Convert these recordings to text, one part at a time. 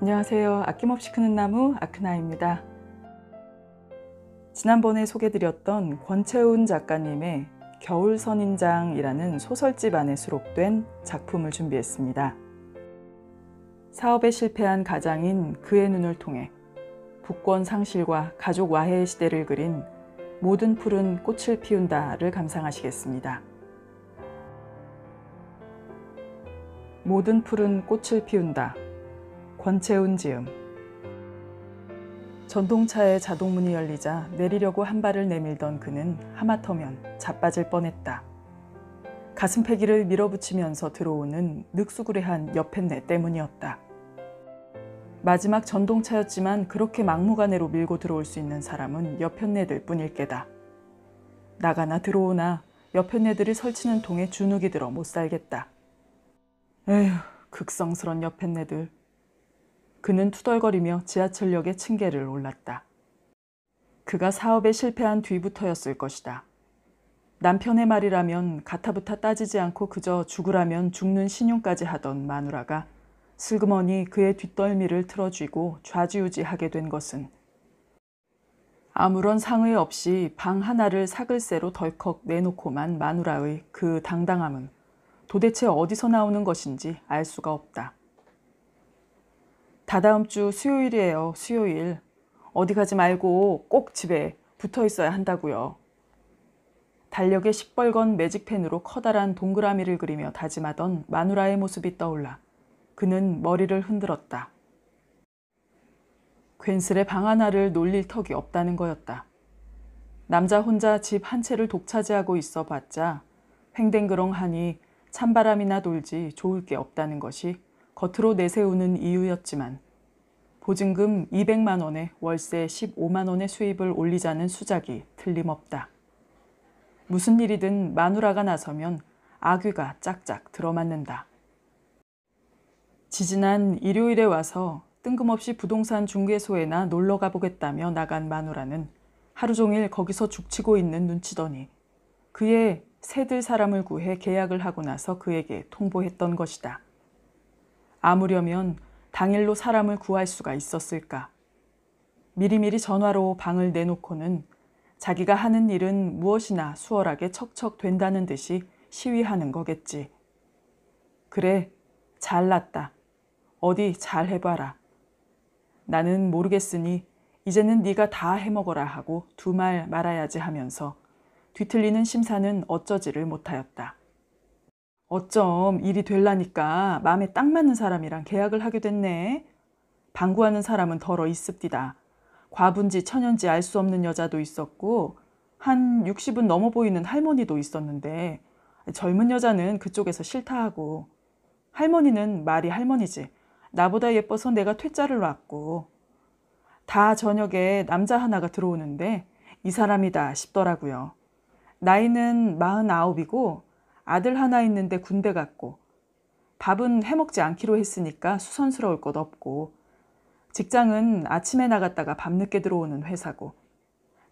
안녕하세요. 아낌없이 크는 나무 아크나입니다. 지난번에 소개드렸던 권채훈 작가님의 겨울 선인장이라는 소설집 안에 수록된 작품을 준비했습니다. 사업에 실패한 가장인 그의 눈을 통해 북권 상실과 가족 와해의 시대를 그린 모든 풀은 꽃을 피운다를 감상하시겠습니다. 모든 풀은 꽃을 피운다. 권채운 지음 전동차의 자동문이 열리자 내리려고 한 발을 내밀던 그는 하마터면 자빠질 뻔했다. 가슴패기를 밀어붙이면서 들어오는 늑수구레한 옆펜내 때문이었다. 마지막 전동차였지만 그렇게 막무가내로 밀고 들어올 수 있는 사람은 옆편네들 뿐일 게다. 나가나 들어오나 옆편네들이 설치는 통에 주눅이 들어 못 살겠다. 에휴, 극성스런 옆편네들. 그는 투덜거리며 지하철역의 층계를 올랐다. 그가 사업에 실패한 뒤부터였을 것이다. 남편의 말이라면 가타부타 따지지 않고 그저 죽으라면 죽는 신용까지 하던 마누라가 슬그머니 그의 뒷덜미를 틀어쥐고 좌지우지하게 된 것은 아무런 상의 없이 방 하나를 사글세로 덜컥 내놓고만 마누라의 그 당당함은 도대체 어디서 나오는 것인지 알 수가 없다. 다다음 주 수요일이에요. 수요일. 어디 가지 말고 꼭 집에 붙어 있어야 한다고요. 달력에 시뻘건 매직펜으로 커다란 동그라미를 그리며 다짐하던 마누라의 모습이 떠올라 그는 머리를 흔들었다. 괜스레 방 하나를 놀릴 턱이 없다는 거였다. 남자 혼자 집 한 채를 독차지하고 있어 봤자 횡댕그렁하니 찬바람이나 돌지 좋을 게 없다는 것이 겉으로 내세우는 이유였지만 보증금 200만 원에 월세 15만 원의 수입을 올리자는 수작이 틀림없다. 무슨 일이든 마누라가 나서면 아귀가 짝짝 들어맞는다. 지지난 일요일에 와서 뜬금없이 부동산 중개소에나 놀러 가보겠다며 나간 마누라는 하루 종일 거기서 죽치고 있는 눈치더니 그의 새들 사람을 구해 계약을 하고 나서 그에게 통보했던 것이다. 아무려면 당일로 사람을 구할 수가 있었을까. 미리미리 전화로 방을 내놓고는 자기가 하는 일은 무엇이나 수월하게 척척 된다는 듯이 시위하는 거겠지. 그래, 잘났다. 어디 잘 해봐라. 나는 모르겠으니 이제는 네가 다 해먹어라 하고 두 말 말아야지 하면서 뒤틀리는 심사는 어쩌지를 못하였다. 어쩜 일이 될라니까 마음에 딱 맞는 사람이랑 계약을 하게 됐네. 방구하는 사람은 덜어 있습디다. 과분지 천연지 알 수 없는 여자도 있었고 한 60은 넘어 보이는 할머니도 있었는데 젊은 여자는 그쪽에서 싫다 하고 할머니는 말이 할머니지 나보다 예뻐서 내가 퇴짜를 놨고 다 저녁에 남자 하나가 들어오는데 이 사람이다 싶더라고요. 나이는 49이고 아들 하나 있는데 군대 갔고 밥은 해먹지 않기로 했으니까 수선스러울 것 없고 직장은 아침에 나갔다가 밤늦게 들어오는 회사고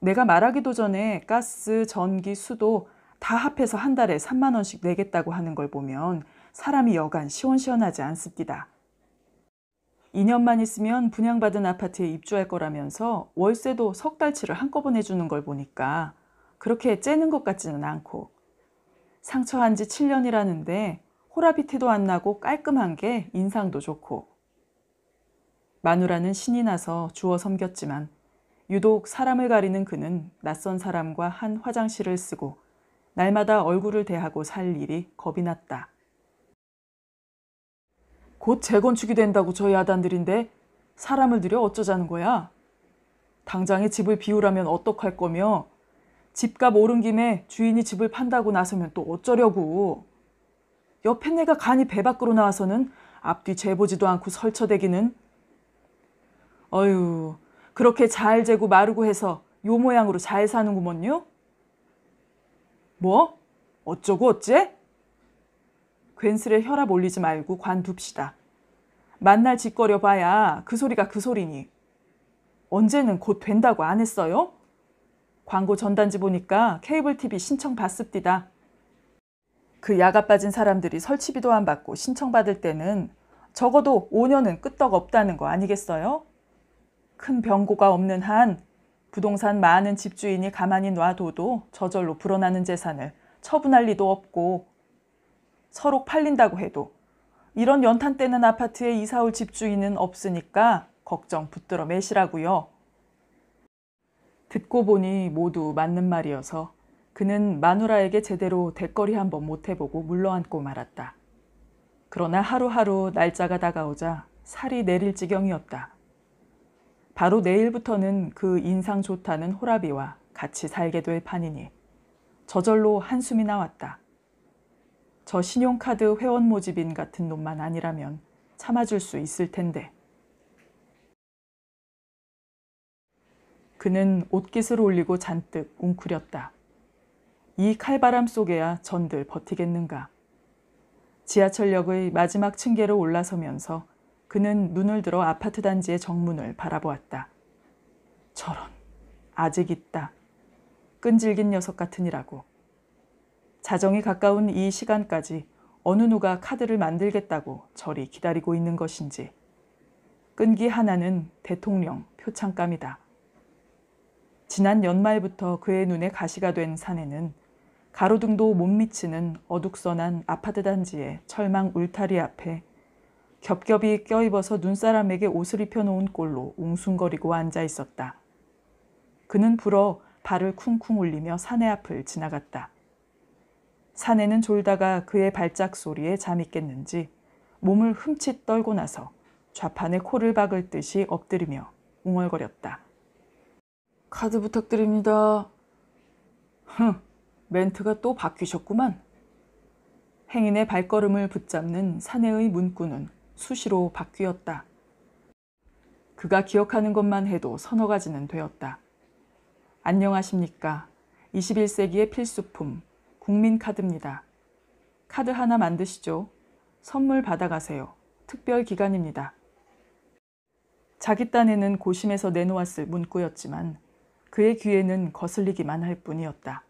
내가 말하기도 전에 가스, 전기, 수도 다 합해서 한 달에 3만 원씩 내겠다고 하는 걸 보면 사람이 여간 시원시원하지 않습니다. 2년만 있으면 분양받은 아파트에 입주할 거라면서 월세도 석 달치를 한꺼번에 주는 걸 보니까 그렇게 째는 것 같지는 않고 상처한 지 7년이라는데 호라비 티도 안 나고 깔끔한 게 인상도 좋고. 마누라는 신이 나서 주워 섬겼지만 유독 사람을 가리는 그는 낯선 사람과 한 화장실을 쓰고 날마다 얼굴을 대하고 살 일이 겁이 났다. 곧 재건축이 된다고 저희아단들인데 사람을 들여 어쩌자는 거야? 당장에 집을 비우라면 어떡할 거며 집값 오른 김에 주인이 집을 판다고 나서면 또 어쩌려고. 옆에 내가 간이 배 밖으로 나와서는 앞뒤 재보지도 않고 설쳐대기는. 어휴, 그렇게 잘 재고 마르고 해서 요 모양으로 잘 사는구먼요? 뭐? 어쩌고 어째? 괜스레 혈압 올리지 말고 관둡시다. 만날 짓거려 봐야 그 소리가 그 소리니. 언제는 곧 된다고 안 했어요? 광고 전단지 보니까 케이블 TV 신청 받습디다. 그 야가 빠진 사람들이 설치비도 안 받고 신청받을 때는 적어도 5년은 끄떡 없다는 거 아니겠어요? 큰 병고가 없는 한 부동산 많은 집주인이 가만히 놔둬도 저절로 불어나는 재산을 처분할 리도 없고 서로 팔린다고 해도 이런 연탄 때는 아파트에 이사 올 집주인은 없으니까 걱정 붙들어 매시라고요. 듣고 보니 모두 맞는 말이어서 그는 마누라에게 제대로 대거리 한번 못 해보고 물러앉고 말았다. 그러나 하루하루 날짜가 다가오자 살이 내릴 지경이었다. 바로 내일부터는 그 인상 좋다는 호라비와 같이 살게 될 판이니 저절로 한숨이 나왔다. 저 신용카드 회원 모집인 같은 놈만 아니라면 참아줄 수 있을 텐데. 그는 옷깃을 올리고 잔뜩 웅크렸다. 이 칼바람 속에야 전들 버티겠는가. 지하철역의 마지막 층계로 올라서면서 그는 눈을 들어 아파트 단지의 정문을 바라보았다. 저런, 아직 있다. 끈질긴 녀석 같으니라고. 자정이 가까운 이 시간까지 어느 누가 카드를 만들겠다고 저리 기다리고 있는 것인지. 끈기 하나는 대통령 표창감이다. 지난 연말부터 그의 눈에 가시가 된사내는 가로등도 못 미치는 어둑선한 아파트 단지의 철망 울타리 앞에 겹겹이 껴입어서 눈사람에게 옷을 입혀놓은 꼴로 웅숭거리고 앉아 있었다. 그는 불어 발을 쿵쿵 울리며 사내 앞을 지나갔다. 사내는 졸다가 그의 발작 소리에 잠이 깼는지 몸을 흠칫 떨고 나서 좌판에 코를 박을 듯이 엎드리며 웅얼거렸다. 카드 부탁드립니다. 흥, 멘트가 또 바뀌셨구만. 행인의 발걸음을 붙잡는 사내의 문구는 수시로 바뀌었다. 그가 기억하는 것만 해도 서너 가지는 되었다. 안녕하십니까. 21세기의 필수품, 국민카드입니다. 카드 하나 만드시죠. 선물 받아가세요. 특별 기간입니다. 자기 딴에는 고심해서 내놓았을 문구였지만 그의 귀에는 거슬리기만 할 뿐이었다.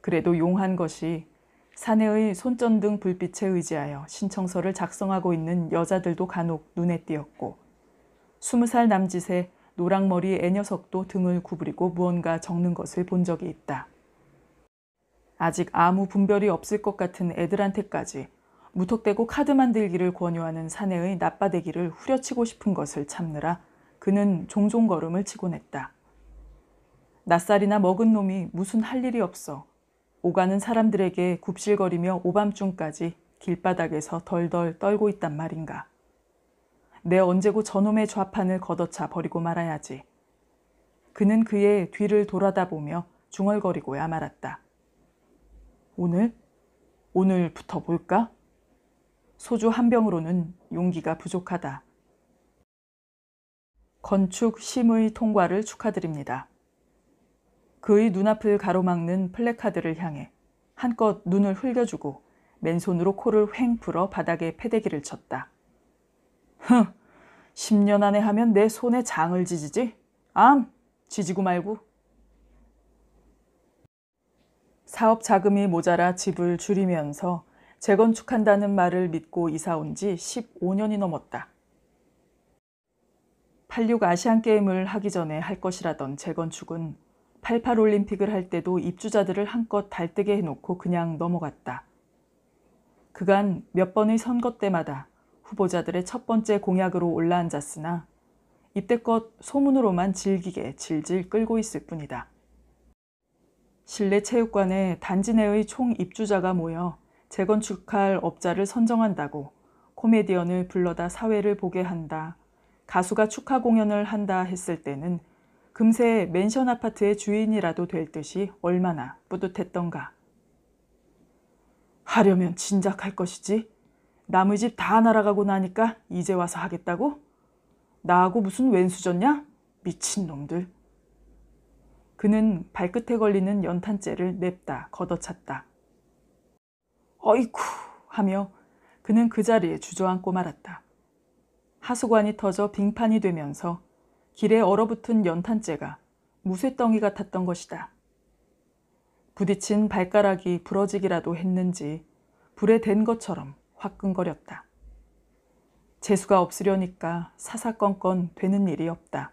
그래도 용한 것이 사내의 손전등 불빛에 의지하여 신청서를 작성하고 있는 여자들도 간혹 눈에 띄었고 스무 살 남짓의 노랑머리 애녀석도 등을 구부리고 무언가 적는 것을 본 적이 있다. 아직 아무 분별이 없을 것 같은 애들한테까지 무턱대고 카드 만들기를 권유하는 사내의 나빠대기를 후려치고 싶은 것을 참느라 그는 종종 걸음을 치곤 했다. 낯살이나 먹은 놈이 무슨 할 일이 없어. 오가는 사람들에게 굽실거리며 오밤중까지 길바닥에서 덜덜 떨고 있단 말인가. 내 언제고 저놈의 좌판을 걷어차 버리고 말아야지. 그는 그의 뒤를 돌아다 보며 중얼거리고야 말았다. 오늘? 오늘 부터볼까 소주 한 병으로는 용기가 부족하다. 건축 심의 통과를 축하드립니다. 그의 눈앞을 가로막는 플래카드를 향해 한껏 눈을 흘려주고 맨손으로 코를 횡 불어 바닥에 패대기를 쳤다. 흥! 10년 안에 하면 내 손에 장을 지지지? 암! 지지고 말고. 사업 자금이 모자라 집을 줄이면서 재건축한다는 말을 믿고 이사 온지 15년이 넘었다. 86 아시안게임을 하기 전에 할 것이라던 재건축은 88 올림픽을 할 때도 입주자들을 한껏 달뜨게 해놓고 그냥 넘어갔다. 그간 몇 번의 선거 때마다 후보자들의 첫 번째 공약으로 올라앉았으나 입대껏 소문으로만 질기게 질질 끌고 있을 뿐이다. 실내 체육관에 단지 내의 총 입주자가 모여 재건축할 업자를 선정한다고 코미디언을 불러다 사회를 보게 한다. 가수가 축하 공연을 한다 했을 때는 금세 맨션 아파트의 주인이라도 될 듯이 얼마나 뿌듯했던가. 하려면 진작 할 것이지. 남의 집 다 날아가고 나니까 이제 와서 하겠다고? 나하고 무슨 왼수졌냐? 미친놈들. 그는 발끝에 걸리는 연탄재를 냅다 걷어찼다. 어이쿠 하며 그는 그 자리에 주저앉고 말았다. 하수관이 터져 빙판이 되면서 길에 얼어붙은 연탄재가 무쇠덩이 같았던 것이다. 부딪힌 발가락이 부러지기라도 했는지 불에 댄 것처럼 화끈거렸다. 재수가 없으려니까 사사건건 되는 일이 없다.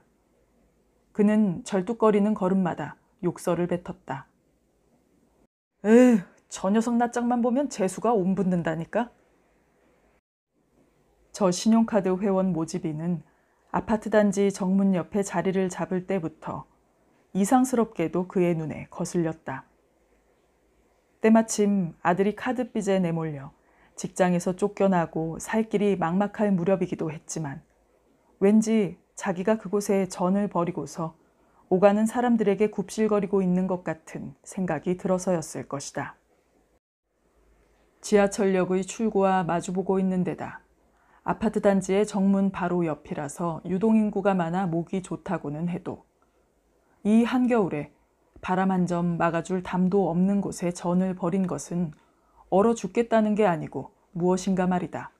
그는 절뚝거리는 걸음마다 욕설을 뱉었다. 에휴, 저 녀석 낯짝만 보면 재수가 옴붙는다니까? 저 신용카드 회원 모집인은 아파트 단지 정문 옆에 자리를 잡을 때부터 이상스럽게도 그의 눈에 거슬렸다. 때마침 아들이 카드빚에 내몰려 직장에서 쫓겨나고 살 길이 막막할 무렵이기도 했지만 왠지 자기가 그곳에 전을 버리고서 오가는 사람들에게 굽실거리고 있는 것 같은 생각이 들어서였을 것이다. 지하철역의 출구와 마주보고 있는 데다 아파트 단지의 정문 바로 옆이라서 유동인구가 많아 목이 좋다고는 해도 이 한겨울에 바람 한 점 막아줄 담도 없는 곳에 전을 버린 것은 얼어 죽겠다는 게 아니고 무엇인가 말이다.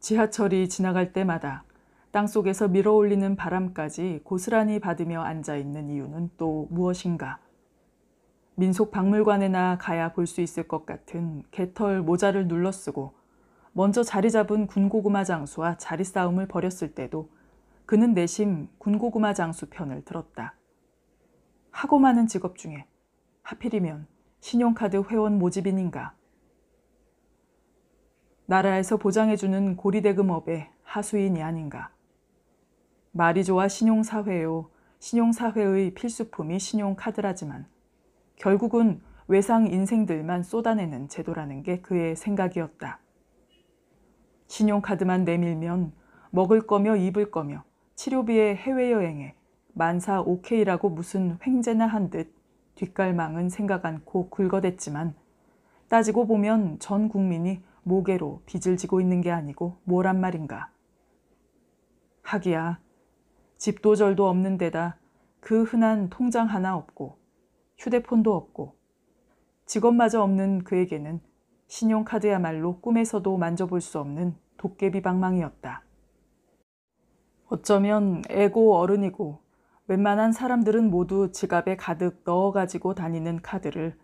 지하철이 지나갈 때마다 땅속에서 밀어올리는 바람까지 고스란히 받으며 앉아있는 이유는 또 무엇인가. 민속 박물관에나 가야 볼 수 있을 것 같은 개털 모자를 눌러쓰고 먼저 자리 잡은 군고구마 장수와 자리 싸움을 벌였을 때도 그는 내심 군고구마 장수 편을 들었다. 하고 많은 직업 중에 하필이면 신용카드 회원 모집인인가. 나라에서 보장해주는 고리대금업의 하수인이 아닌가. 말이 좋아 신용사회요. 신용사회의 필수품이 신용카드라지만 결국은 외상 인생들만 쏟아내는 제도라는 게 그의 생각이었다. 신용카드만 내밀면 먹을 거며 입을 거며 치료비에 해외여행에 만사 오케이라고 무슨 횡재나 한 듯 뒷갈망은 생각 않고 긁어댔지만 따지고 보면 전 국민이 모계로 빚을 지고 있는 게 아니고 뭐란 말인가. 하기야 집도 절도 없는 데다 그 흔한 통장 하나 없고 휴대폰도 없고 직업마저 없는 그에게는 신용카드야말로 꿈에서도 만져볼 수 없는 도깨비 방망이였다. 어쩌면 애고 어른이고 웬만한 사람들은 모두 지갑에 가득 넣어가지고 다니는 카드를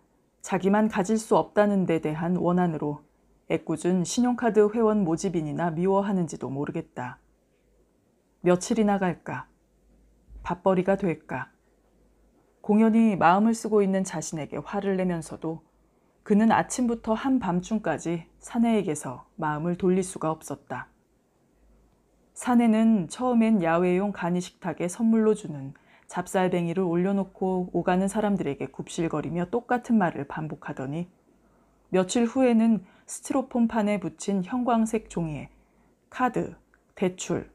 자기만 가질 수 없다는 데 대한 원한으로 애꿎은 신용카드 회원 모집인이나 미워하는지도 모르겠다. 며칠이나 갈까? 밥벌이가 될까? 공연히 마음을 쓰고 있는 자신에게 화를 내면서도 그는 아침부터 한밤중까지 사내에게서 마음을 돌릴 수가 없었다. 사내는 처음엔 야외용 간이식탁에 선물로 주는 잡쌀뱅이를 올려놓고 오가는 사람들에게 굽실거리며 똑같은 말을 반복하더니 며칠 후에는 스티로폼 판에 붙인 형광색 종이에 카드, 대출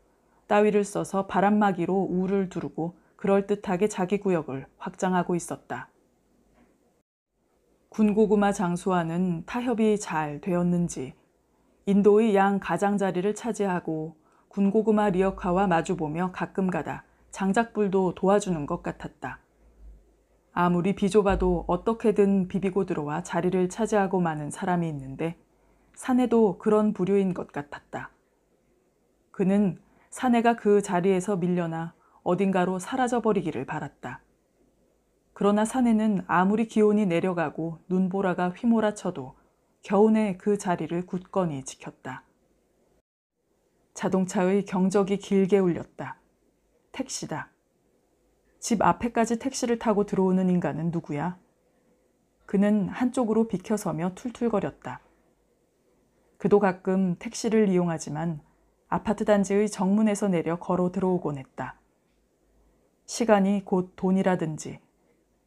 따위를 써서 바람막이로 우를 두르고 그럴듯하게 자기 구역을 확장하고 있었다. 군고구마 장수와는 타협이 잘 되었는지 인도의 양 가장자리를 차지하고 군고구마 리어카와 마주보며 가끔가다 장작불도 도와주는 것 같았다. 아무리 비좁아도 어떻게든 비비고 들어와 자리를 차지하고 마는 사람이 있는데 사내도 그런 부류인 것 같았다. 그는 사내가 그 자리에서 밀려나 어딘가로 사라져버리기를 바랐다. 그러나 산에는 아무리 기온이 내려가고 눈보라가 휘몰아쳐도 겨우내 그 자리를 굳건히 지켰다. 자동차의 경적이 길게 울렸다. 택시다. 집 앞에까지 택시를 타고 들어오는 인간은 누구야? 그는 한쪽으로 비켜서며 툴툴거렸다. 그도 가끔 택시를 이용하지만 아파트 단지의 정문에서 내려 걸어 들어오곤 했다. 시간이 곧 돈이라든지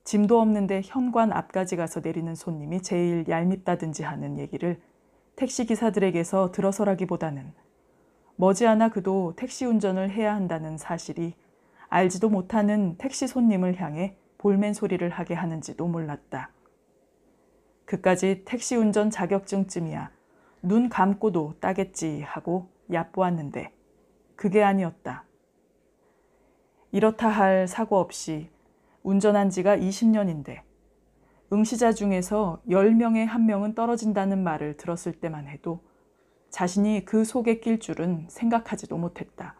짐도 없는데 현관 앞까지 가서 내리는 손님이 제일 얄밉다든지 하는 얘기를 택시기사들에게서 들어서라기보다는 머지않아 그도 택시 운전을 해야 한다는 사실이 알지도 못하는 택시 손님을 향해 볼멘 소리를 하게 하는지도 몰랐다. 그까지 택시 운전 자격증쯤이야 눈 감고도 따겠지 하고 얕보았는데 그게 아니었다. 이렇다 할 사고 없이 운전한 지가 20년인데 응시자 중에서 10명에 한명은 떨어진다는 말을 들었을 때만 해도 자신이 그 속에 낄 줄은 생각하지도 못했다.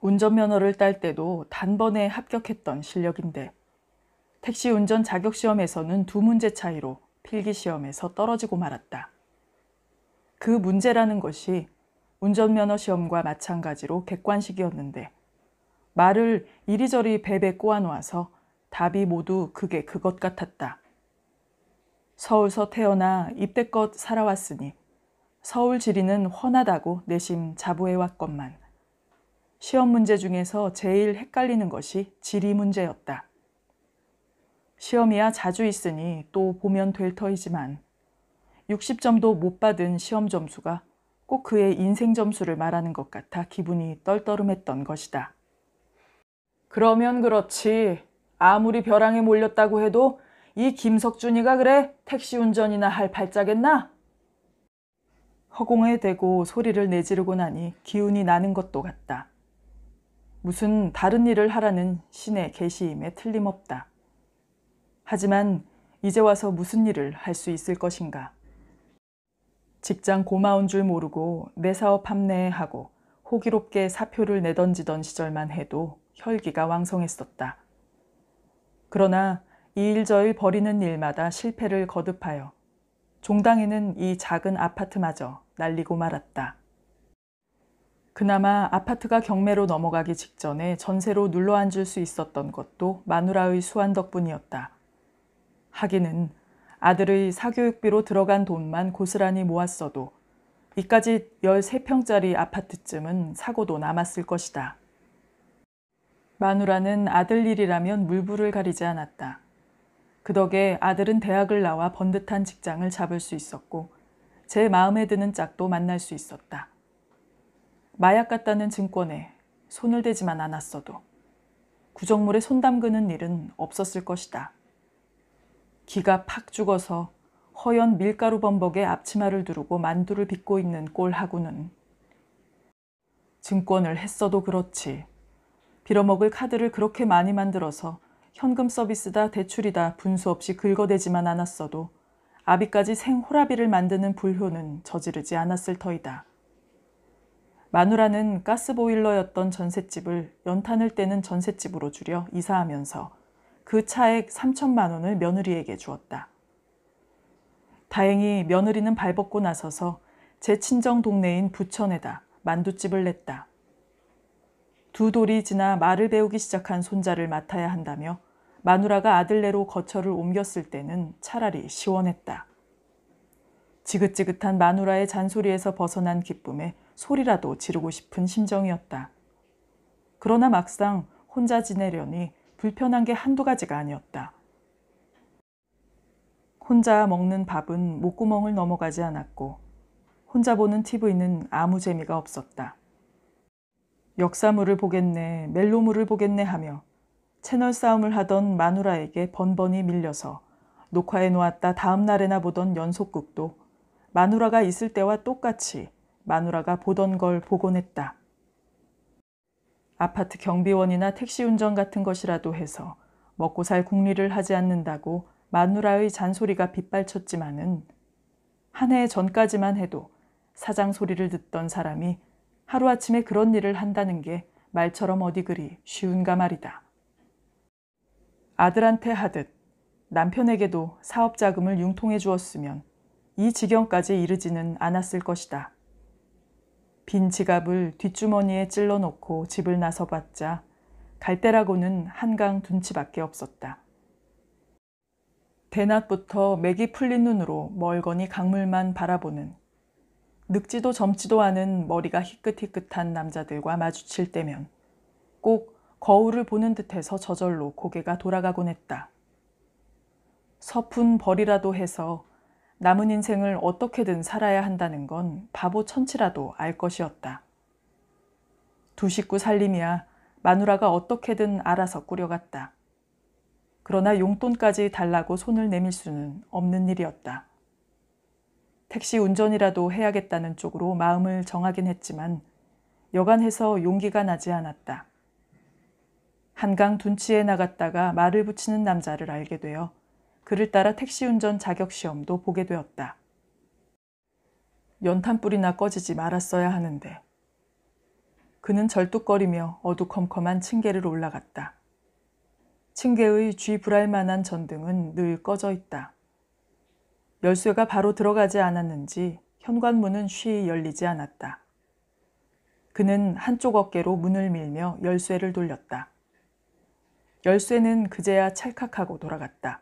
운전면허를 딸 때도 단번에 합격했던 실력인데 택시 운전 자격시험에서는 두 문제 차이로 필기시험에서 떨어지고 말았다. 그 문제라는 것이 운전면허 시험과 마찬가지로 객관식이었는데 말을 이리저리 베베 꼬아놓아서 답이 모두 그게 그것 같았다. 서울서 태어나 입대껏 살아왔으니 서울 지리는 훤하다고 내심 자부해왔건만 시험 문제 중에서 제일 헷갈리는 것이 지리 문제였다. 시험이야 자주 있으니 또 보면 될 터이지만 60점도 못 받은 시험 점수가 꼭 그의 인생 점수를 말하는 것 같아 기분이 떨떠름했던 것이다. 그러면 그렇지. 아무리 벼랑에 몰렸다고 해도 이 김석준이가 그래 택시 운전이나 할 발자겠나? 허공에 대고 소리를 내지르고 나니 기운이 나는 것도 같다. 무슨 다른 일을 하라는 신의 계시임에 틀림없다. 하지만 이제 와서 무슨 일을 할 수 있을 것인가? 직장 고마운 줄 모르고 내 사업 합내하고 호기롭게 사표를 내던지던 시절만 해도 혈기가 왕성했었다. 그러나 이 일저일 벌이는 일마다 실패를 거듭하여 종당에는 이 작은 아파트마저 날리고 말았다. 그나마 아파트가 경매로 넘어가기 직전에 전세로 눌러앉을 수 있었던 것도 마누라의 수완 덕분이었다. 하기는 아들의 사교육비로 들어간 돈만 고스란히 모았어도 이까지 13평짜리 아파트쯤은 사고도 남았을 것이다. 마누라는 아들 일이라면 물불을 가리지 않았다. 그 덕에 아들은 대학을 나와 번듯한 직장을 잡을 수 있었고 제 마음에 드는 짝도 만날 수 있었다. 마약 같다는 증권에 손을 대지만 않았어도 구정물에 손 담그는 일은 없었을 것이다. 기가 팍 죽어서 허연 밀가루 범벅에 앞치마를 두르고 만두를 빚고 있는 꼴하고는 증권을 했어도 그렇지 빌어먹을 카드를 그렇게 많이 만들어서 현금 서비스다 대출이다 분수 없이 긁어대지만 않았어도 아비까지 생호라비를 만드는 불효는 저지르지 않았을 터이다. 마누라는 가스보일러였던 전셋집을 연탄을 떼는 전셋집으로 줄여 이사하면서 그 차액 3천만 원을 며느리에게 주었다. 다행히 며느리는 발벗고 나서서 제 친정 동네인 부천에다 만두집을 냈다. 두 돌이 지나 말을 배우기 시작한 손자를 맡아야 한다며 마누라가 아들네로 거처를 옮겼을 때는 차라리 시원했다. 지긋지긋한 마누라의 잔소리에서 벗어난 기쁨에 소리라도 지르고 싶은 심정이었다. 그러나 막상 혼자 지내려니 불편한 게 한두 가지가 아니었다. 혼자 먹는 밥은 목구멍을 넘어가지 않았고, 혼자 보는 TV는 아무 재미가 없었다. 역사물을 보겠네, 멜로물을 보겠네 하며 채널 싸움을 하던 마누라에게 번번이 밀려서 녹화해 놓았다 다음 날에나 보던 연속극도 마누라가 있을 때와 똑같이 마누라가 보던 걸복원 했다. 아파트 경비원이나 택시 운전 같은 것이라도 해서 먹고 살 궁리를 하지 않는다고 마누라의 잔소리가 빗발쳤지만은 한 해 전까지만 해도 사장 소리를 듣던 사람이 하루아침에 그런 일을 한다는 게 말처럼 어디 그리 쉬운가 말이다. 아들한테 하듯 남편에게도 사업 자금을 융통해 주었으면 이 지경까지 이르지는 않았을 것이다. 빈 지갑을 뒷주머니에 찔러 놓고 집을 나서봤자 갈대라고는 한강 둔치밖에 없었다. 대낮부터 맥이 풀린 눈으로 멀거니 강물만 바라보는 늙지도 젊지도 않은 머리가 희끗희끗한 남자들과 마주칠 때면 꼭 거울을 보는 듯해서 저절로 고개가 돌아가곤 했다. 서푼 벌이라도 해서 남은 인생을 어떻게든 살아야 한다는 건 바보 천치라도 알 것이었다. 두 식구 살림이야 마누라가 어떻게든 알아서 꾸려갔다. 그러나 용돈까지 달라고 손을 내밀 수는 없는 일이었다. 택시 운전이라도 해야겠다는 쪽으로 마음을 정하긴 했지만 여간해서 용기가 나지 않았다. 한강 둔치에 나갔다가 말을 붙이는 남자를 알게 되어 그를 따라 택시 운전 자격 시험도 보게 되었다. 연탄불이나 꺼지지 말았어야 하는데. 그는 절뚝거리며 어두컴컴한 층계를 올라갔다. 층계의 쥐 불알 만한 전등은 늘 꺼져 있다. 열쇠가 바로 들어가지 않았는지 현관문은 쉬이 열리지 않았다. 그는 한쪽 어깨로 문을 밀며 열쇠를 돌렸다. 열쇠는 그제야 찰칵하고 돌아갔다.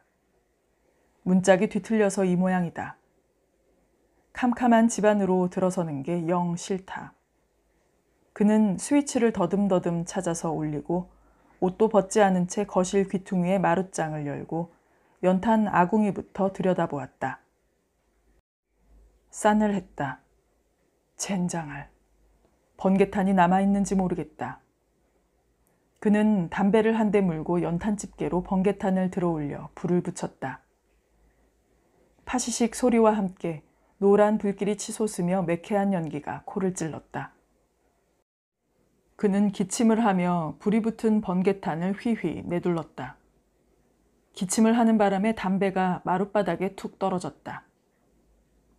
문짝이 뒤틀려서 이 모양이다. 캄캄한 집안으로 들어서는 게 영 싫다. 그는 스위치를 더듬더듬 찾아서 올리고 옷도 벗지 않은 채 거실 귀퉁이에 마룻장을 열고 연탄 아궁이부터 들여다보았다. 싼을 했다. 젠장할. 번개탄이 남아있는지 모르겠다. 그는 담배를 한 대 물고 연탄 집게로 번개탄을 들어올려 불을 붙였다. 파시식 소리와 함께 노란 불길이 치솟으며 매캐한 연기가 코를 찔렀다. 그는 기침을 하며 불이 붙은 번개탄을 휘휘 내둘렀다. 기침을 하는 바람에 담배가 마룻바닥에 툭 떨어졌다.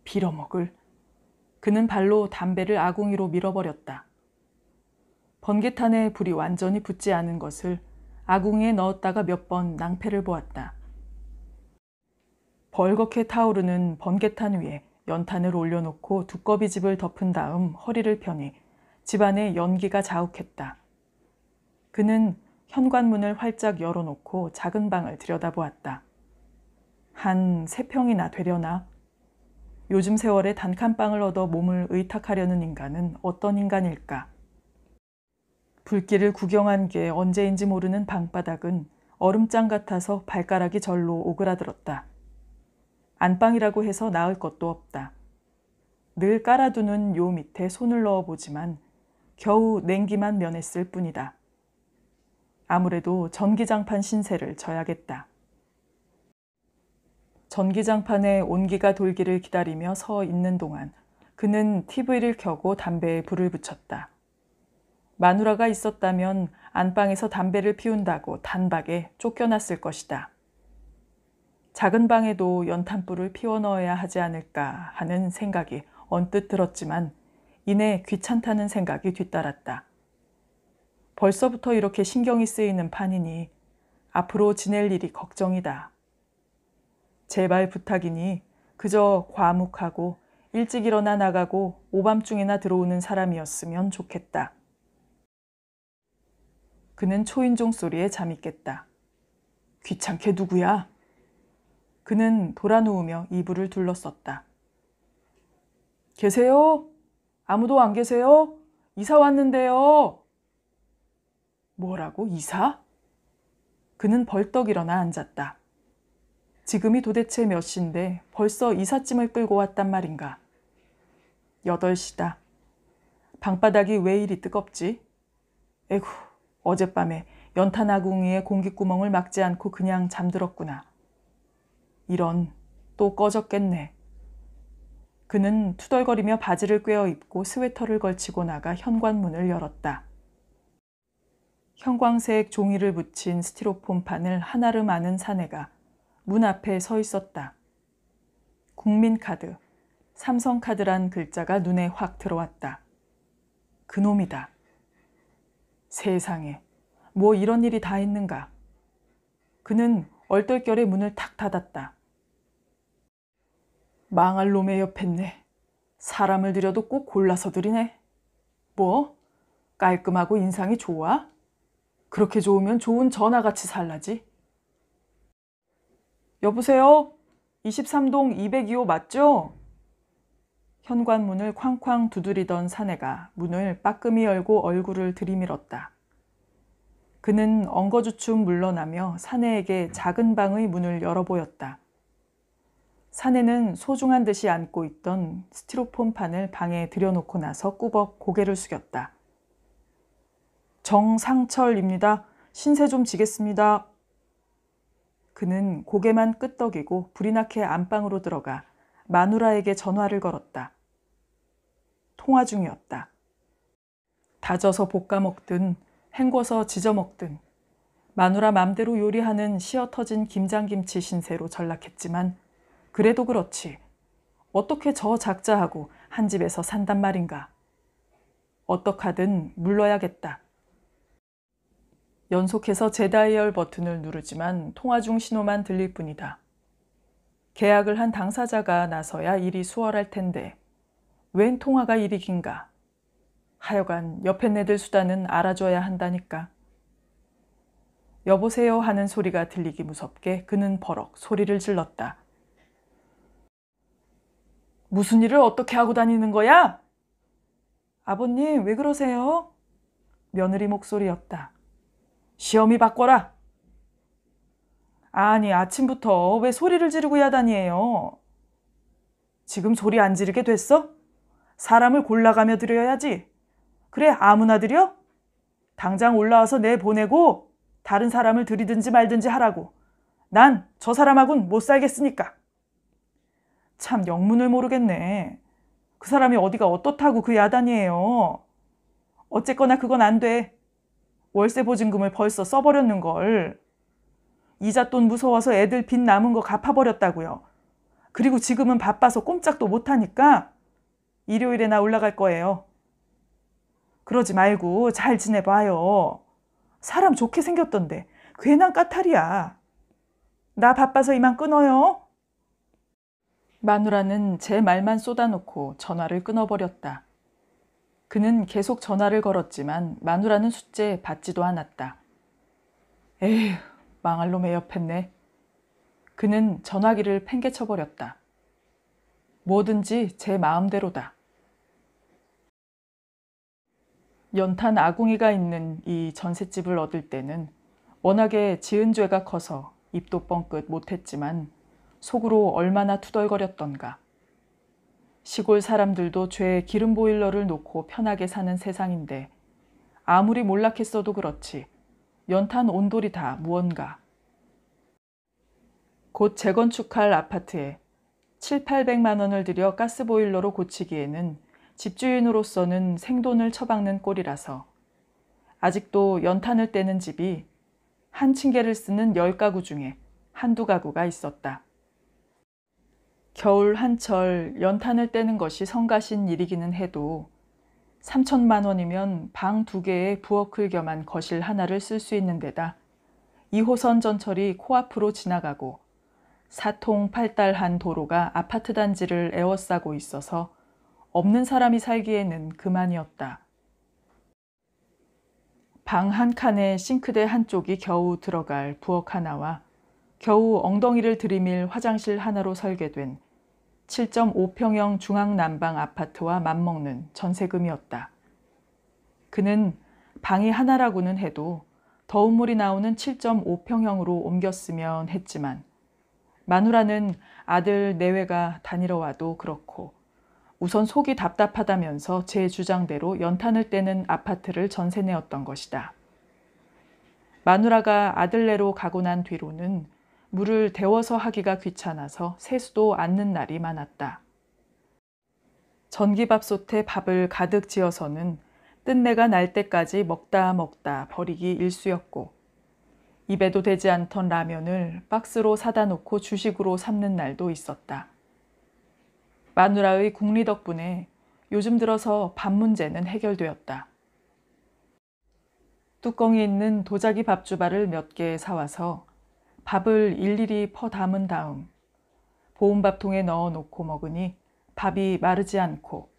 빌어먹을. 그는 발로 담배를 아궁이로 밀어버렸다. 번개탄에 불이 완전히 붙지 않은 것을 아궁이에 넣었다가 몇 번 낭패를 보았다. 벌겋게 타오르는 번개탄 위에 연탄을 올려놓고 두꺼비집을 덮은 다음 허리를 펴니 집안에 연기가 자욱했다. 그는 현관문을 활짝 열어놓고 작은 방을 들여다보았다. 한 세 평이나 되려나 요즘 세월에 단칸방을 얻어 몸을 의탁하려는 인간은 어떤 인간일까? 불길을 구경한 게 언제인지 모르는 방바닥은 얼음장 같아서 발가락이 절로 오그라들었다. 안방이라고 해서 나을 것도 없다. 늘 깔아두는 요 밑에 손을 넣어보지만 겨우 냉기만 면했을 뿐이다. 아무래도 전기장판 신세를 져야겠다. 전기장판에 온기가 돌기를 기다리며 서 있는 동안 그는 TV를 켜고 담배에 불을 붙였다. 마누라가 있었다면 안방에서 담배를 피운다고 단박에 쫓겨났을 것이다. 작은 방에도 연탄불을 피워 넣어야 하지 않을까 하는 생각이 언뜻 들었지만 이내 귀찮다는 생각이 뒤따랐다. 벌써부터 이렇게 신경이 쓰이는 판이니 앞으로 지낼 일이 걱정이다 제발 부탁이니 그저 과묵하고 일찍 일어나 나가고 오밤중에나 들어오는 사람이었으면 좋겠다. 그는 초인종 소리에 잠이 깼다. 귀찮게 누구야? 그는 돌아누우며 이불을 둘러썼다. 계세요? 아무도 안 계세요? 이사 왔는데요. 뭐라고 이사? 그는 벌떡 일어나 앉았다. 지금이 도대체 몇 시인데 벌써 이삿짐을 끌고 왔단 말인가. 여덟 시다. 방바닥이 왜 이리 뜨겁지? 에구, 어젯밤에 연탄 아궁이의 공기구멍을 막지 않고 그냥 잠들었구나. 이런, 또 꺼졌겠네. 그는 투덜거리며 바지를 꿰어 입고 스웨터를 걸치고 나가 현관문을 열었다. 형광색 종이를 붙인 스티로폼 판을 하나를 많은 사내가 문 앞에 서 있었다. 국민카드, 삼성카드란 글자가 눈에 확 들어왔다. 그놈이다. 세상에, 뭐 이런 일이 다 있는가. 그는 얼떨결에 문을 탁 닫았다. 망할 놈의 옆에 네 사람을 들여도 꼭 골라서 들이네. 뭐? 깔끔하고 인상이 좋아? 그렇게 좋으면 좋은 전화같이 살라지. 여보세요? 23동 202호 맞죠? 현관문을 쾅쾅 두드리던 사내가 문을 빠끔히 열고 얼굴을 들이밀었다. 그는 엉거주춤 물러나며 사내에게 작은 방의 문을 열어보였다. 사내는 소중한 듯이 안고 있던 스티로폼 판을 방에 들여놓고 나서 꾸벅 고개를 숙였다. 정상철입니다. 신세 좀 지겠습니다. 그는 고개만 끄떡이고 불이 나게 안방으로 들어가 마누라에게 전화를 걸었다. 통화 중이었다. 다져서 볶아 먹든 헹궈서 지져 먹든 마누라 맘대로 요리하는 시어 터진 김장김치 신세로 전락했지만 그래도 그렇지. 어떻게 저 작자하고 한 집에서 산단 말인가. 어떡하든 물러야겠다. 연속해서 제다이얼 버튼을 누르지만 통화 중 신호만 들릴 뿐이다. 계약을 한 당사자가 나서야 일이 수월할 텐데 웬 통화가 이리 긴가? 하여간 옆에 내들 수단은 알아줘야 한다니까. 여보세요 하는 소리가 들리기 무섭게 그는 버럭 소리를 질렀다. 무슨 일을 어떻게 하고 다니는 거야? 아버님, 왜 그러세요? 며느리 목소리였다. 시험이 바꿔라. 아니 아침부터 왜 소리를 지르고 야단이에요. 지금 소리 안 지르게 됐어? 사람을 골라가며 드려야지. 그래 아무나 드려? 당장 올라와서 내보내고 다른 사람을 들이든지 말든지 하라고. 난 저 사람하고는 못 살겠으니까. 참 영문을 모르겠네. 그 사람이 어디가 어떻다고 그 야단이에요. 어쨌거나 그건 안 돼. 월세 보증금을 벌써 써버렸는 걸. 이자돈 무서워서 애들 빚 남은 거 갚아버렸다고요. 그리고 지금은 바빠서 꼼짝도 못하니까 일요일에 나 올라갈 거예요. 그러지 말고 잘 지내봐요. 사람 좋게 생겼던데 괜한 까탈이야. 나 바빠서 이만 끊어요. 마누라는 제 말만 쏟아놓고 전화를 끊어버렸다. 그는 계속 전화를 걸었지만 마누라는 숫제 받지도 않았다. 에휴, 망할 놈의 옆했네. 그는 전화기를 팽개쳐버렸다. 뭐든지 제 마음대로다. 연탄 아궁이가 있는 이 전셋집을 얻을 때는 워낙에 지은 죄가 커서 입도 뻥끗 못했지만 속으로 얼마나 투덜거렸던가. 시골 사람들도 죄에 기름 보일러를 놓고 편하게 사는 세상인데 아무리 몰락했어도 그렇지 연탄 온돌이 다 무언가. 곧 재건축할 아파트에 7, 800만 원을 들여 가스보일러로 고치기에는 집주인으로서는 생돈을 처박는 꼴이라서 아직도 연탄을 떼는 집이 한 층계를 쓰는 10가구 중에 한두 가구가 있었다. 겨울 한철 연탄을 떼는 것이 성가신 일이기는 해도 3천만 원이면 방 두 개에 부엌을 겸한 거실 하나를 쓸 수 있는 데다 2호선 전철이 코앞으로 지나가고 사통팔달한 도로가 아파트 단지를 에워싸고 있어서 없는 사람이 살기에는 그만이었다. 방 한 칸에 싱크대 한쪽이 겨우 들어갈 부엌 하나와 겨우 엉덩이를 들이밀 화장실 하나로 설계된 7.5평형 중앙난방 아파트와 맞먹는 전세금이었다. 그는 방이 하나라고는 해도 더운 물이 나오는 7.5평형으로 옮겼으면 했지만 마누라는 아들 내외가 다니러 와도 그렇고 우선 속이 답답하다면서 제 주장대로 연탄을 떼는 아파트를 전세 내었던 것이다. 마누라가 아들네로 가고 난 뒤로는 물을 데워서 하기가 귀찮아서 세수도 않는 날이 많았다. 전기밥솥에 밥을 가득 지어서는 뜬내가 날 때까지 먹다 먹다 버리기 일쑤였고 입에도 되지 않던 라면을 박스로 사다 놓고 주식으로 삼는 날도 있었다. 마누라의 국리 덕분에 요즘 들어서 밥 문제는 해결되었다. 뚜껑이 있는 도자기 밥주발을 몇 개 사와서 밥을 일일이 퍼 담은 다음 보온밥통에 넣어 놓고 먹으니 밥이 마르지 않고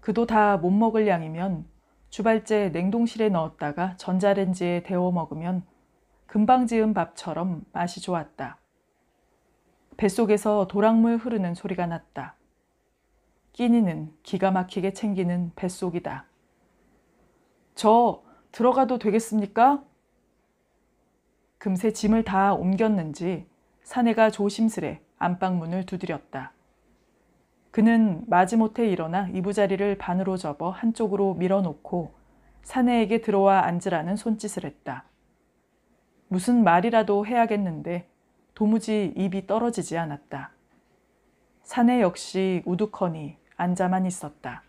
그도 다 못 먹을 양이면 주발째 냉동실에 넣었다가 전자레인지에 데워 먹으면 금방 지은 밥처럼 맛이 좋았다. 뱃속에서 도랑물 흐르는 소리가 났다. 끼니는 기가 막히게 챙기는 뱃속이다. 저 들어가도 되겠습니까? 금세 짐을 다 옮겼는지 사내가 조심스레 안방문을 두드렸다. 그는 마지못해 일어나 이부자리를 반으로 접어 한쪽으로 밀어놓고 사내에게 들어와 앉으라는 손짓을 했다. 무슨 말이라도 해야겠는데 도무지 입이 떨어지지 않았다. 사내 역시 우두커니 앉아만 있었다.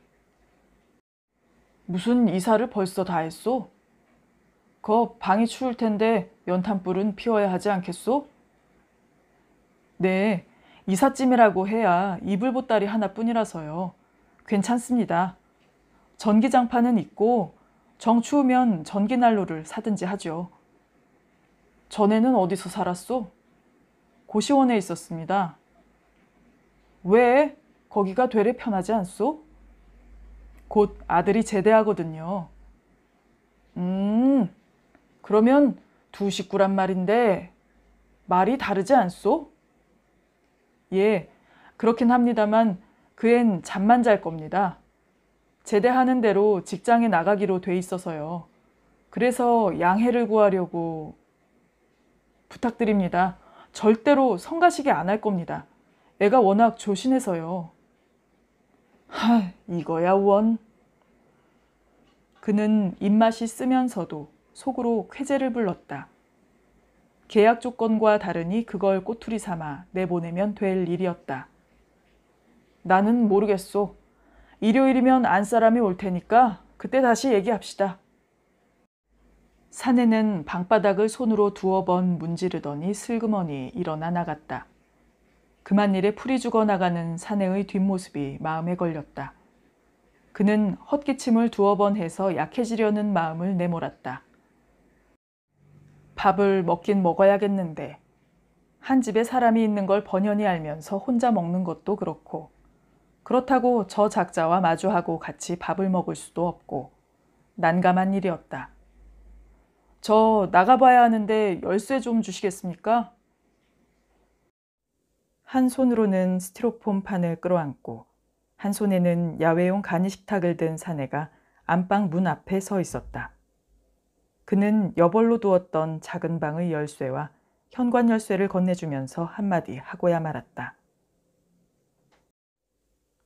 무슨 이사를 벌써 다 했소? 거 방이 추울 텐데 연탄불은 피워야 하지 않겠소? 네, 이삿짐이라고 해야 이불 보따리 하나뿐이라서요. 괜찮습니다. 전기장판은 있고 정추우면 전기난로를 사든지 하죠. 전에는 어디서 살았소? 고시원에 있었습니다. 왜? 거기가 되레 편하지 않소? 곧 아들이 제대하거든요. 음, 그러면 두 식구란 말인데 말이 다르지 않소? 예, 그렇긴 합니다만 그엔 잠만 잘 겁니다. 제대하는 대로 직장에 나가기로 돼 있어서요. 그래서 양해를 구하려고 부탁드립니다. 절대로 성가시게 안 할 겁니다. 애가 워낙 조신해서요. 하, 이거야 원. 그는 입맛이 쓰면서도 속으로 쾌재를 불렀다. 계약 조건과 다르니 그걸 꼬투리 삼아 내보내면 될 일이었다. 나는 모르겠소. 일요일이면 안 사람이 올 테니까 그때 다시 얘기합시다. 사내는 방바닥을 손으로 두어 번 문지르더니 슬그머니 일어나 나갔다. 그만 일에 풀이 죽어 나가는 사내의 뒷모습이 마음에 걸렸다. 그는 헛기침을 두어 번 해서 약해지려는 마음을 내몰았다. 밥을 먹긴 먹어야겠는데 한 집에 사람이 있는 걸 번연히 알면서 혼자 먹는 것도 그렇고 그렇다고 저 작자와 마주하고 같이 밥을 먹을 수도 없고 난감한 일이었다. 저 나가봐야 하는데 열쇠 좀 주시겠습니까? 한 손으로는 스티로폼 판을 끌어안고 한 손에는 야외용 간이식탁을 든 사내가 안방 문 앞에 서 있었다. 그는 여벌로 두었던 작은 방의 열쇠와 현관 열쇠를 건네주면서 한마디 하고야 말았다.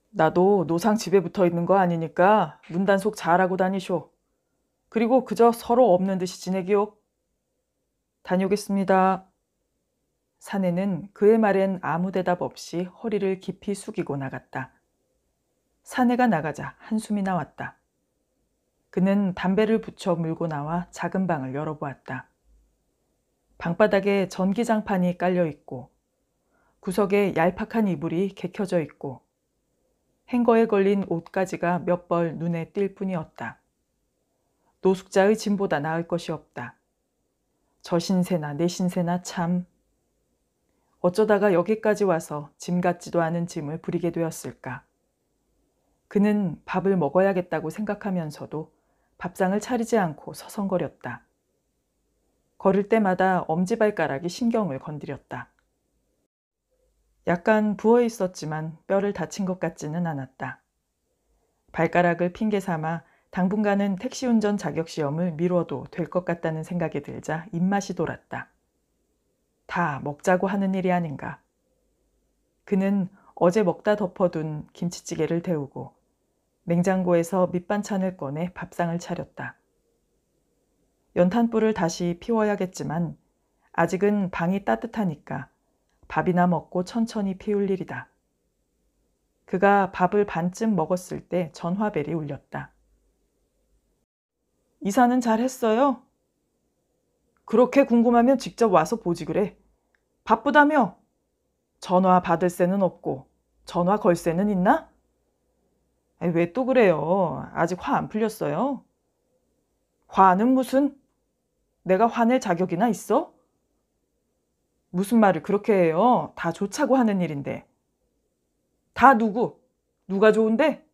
나도 노상 집에 붙어 있는 거 아니니까 문단속 잘하고 다니쇼. 그리고 그저 서로 없는 듯이 지내기요. 다녀오겠습니다. 사내는 그의 말엔 아무 대답 없이 허리를 깊이 숙이고 나갔다. 사내가 나가자 한숨이 나왔다. 그는 담배를 붙여 물고 나와 작은 방을 열어보았다. 방바닥에 전기장판이 깔려 있고 구석에 얄팍한 이불이 개켜져 있고 행거에 걸린 옷가지가 몇 벌 눈에 띌 뿐이었다. 노숙자의 짐보다 나을 것이 없다. 저 신세나 내 신세나 참. 어쩌다가 여기까지 와서 짐 같지도 않은 짐을 부리게 되었을까. 그는 밥을 먹어야겠다고 생각하면서도 밥상을 차리지 않고 서성거렸다. 걸을 때마다 엄지발가락이 신경을 건드렸다. 약간 부어 있었지만 뼈를 다친 것 같지는 않았다. 발가락을 핑계 삼아 당분간은 택시 운전 자격 시험을 미뤄도 될 것 같다는 생각이 들자 입맛이 돌았다. 다 먹자고 하는 일이 아닌가. 그는 어제 먹다 덮어둔 김치찌개를 데우고 냉장고에서 밑반찬을 꺼내 밥상을 차렸다. 연탄불을 다시 피워야겠지만 아직은 방이 따뜻하니까 밥이나 먹고 천천히 피울 일이다. 그가 밥을 반쯤 먹었을 때 전화벨이 울렸다. 이사는 잘 했어요? 그렇게 궁금하면 직접 와서 보지 그래. 바쁘다며? 전화 받을 새는 없고 전화 걸 새는 있나? 왜또 그래요? 아직 화 안 풀렸어요? 화는 무슨? 내가 화낼 자격이나 있어? 무슨 말을 그렇게 해요? 다 좋자고 하는 일인데. 다 누구? 누가 좋은데?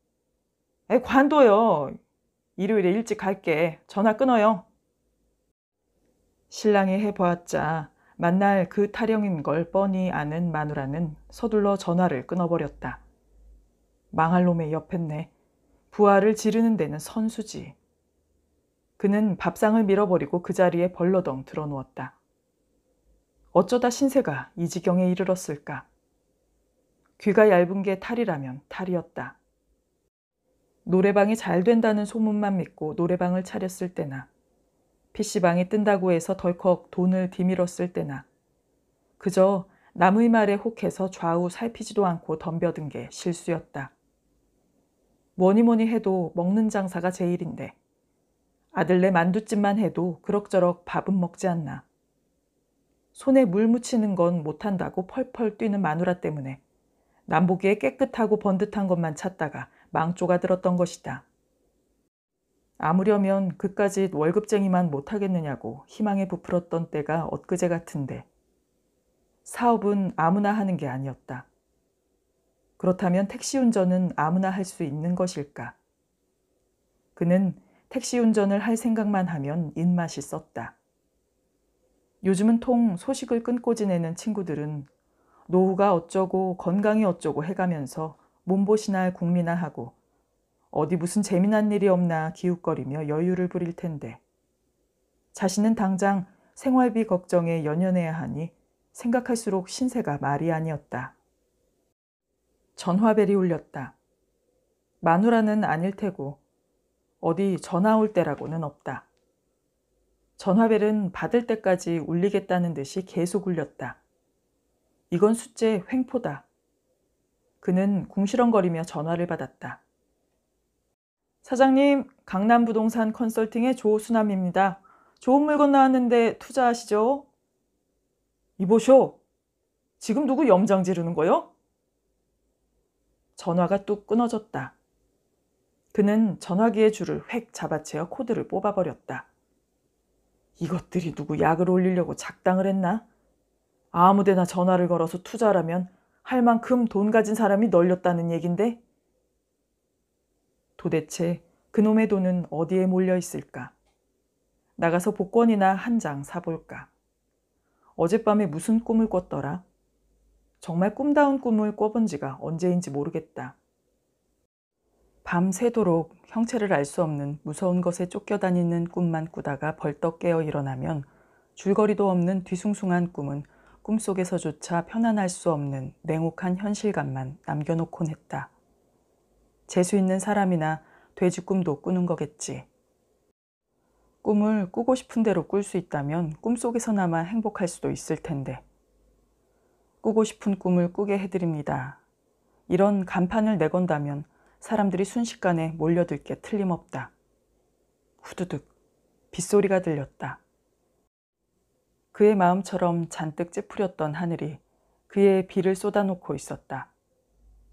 에, 관둬요. 일요일에 일찍 갈게. 전화 끊어요. 신랑이 해보았자 만날 그 타령인 걸 뻔히 아는 마누라는 서둘러 전화를 끊어버렸다. 망할 놈의 옆했네. 부하를 지르는 데는 선수지. 그는 밥상을 밀어버리고 그 자리에 벌러덩 들어누웠다. 어쩌다 신세가 이 지경에 이르렀을까? 귀가 얇은 게 탈이라면 탈이었다. 노래방이 잘 된다는 소문만 믿고 노래방을 차렸을 때나 PC방이 뜬다고 해서 덜컥 돈을 뒤밀었을 때나 그저 남의 말에 혹해서 좌우 살피지도 않고 덤벼든 게 실수였다. 뭐니 뭐니 해도 먹는 장사가 제일인데 아들네 만두집만 해도 그럭저럭 밥은 먹지 않나. 손에 물 묻히는 건 못한다고 펄펄 뛰는 마누라 때문에 남보기에 깨끗하고 번듯한 것만 찾다가 망조가 들었던 것이다. 아무려면 그까지 월급쟁이만 못하겠느냐고 희망에 부풀었던 때가 엊그제 같은데 사업은 아무나 하는 게 아니었다. 그렇다면 택시 운전은 아무나 할 수 있는 것일까? 그는 택시 운전을 할 생각만 하면 입맛이 썼다. 요즘은 통 소식을 끊고 지내는 친구들은 노후가 어쩌고 건강이 어쩌고 해가면서 몸보신할 국리나 하고 어디 무슨 재미난 일이 없나 기웃거리며 여유를 부릴 텐데 자신은 당장 생활비 걱정에 연연해야 하니 생각할수록 신세가 말이 아니었다. 전화벨이 울렸다. 마누라는 아닐 테고 어디 전화 올 때라고는 없다. 전화벨은 받을 때까지 울리겠다는 듯이 계속 울렸다. 이건 숫제 횡포다. 그는 궁시렁거리며 전화를 받았다. 사장님, 강남부동산 컨설팅의 조수남입니다. 좋은 물건 나왔는데 투자하시죠? 이보쇼, 지금 누구 염장 지르는 거요? 전화가 뚝 끊어졌다. 그는 전화기의 줄을 획 잡아채어 코드를 뽑아버렸다. 이것들이 누구 약을 올리려고 작당을 했나? 아무데나 전화를 걸어서 투자라면 할 만큼 돈 가진 사람이 널렸다는 얘긴데? 도대체 그놈의 돈은 어디에 몰려 있을까? 나가서 복권이나 한 장 사볼까? 어젯밤에 무슨 꿈을 꿨더라? 정말 꿈다운 꿈을 꿔본 지가 언제인지 모르겠다. 밤새도록 형체를 알 수 없는 무서운 것에 쫓겨다니는 꿈만 꾸다가 벌떡 깨어 일어나면 줄거리도 없는 뒤숭숭한 꿈은 꿈속에서조차 편안할 수 없는 냉혹한 현실감만 남겨놓곤 했다. 재수 있는 사람이나 돼지 꿈도 꾸는 거겠지. 꿈을 꾸고 싶은 대로 꿀 수 있다면 꿈속에서나마 행복할 수도 있을 텐데. 꾸고 싶은 꿈을 꾸게 해드립니다. 이런 간판을 내건다면 사람들이 순식간에 몰려들 게 틀림없다. 후두둑 빗소리가 들렸다. 그의 마음처럼 잔뜩 찌푸렸던 하늘이 그의 비를 쏟아놓고 있었다.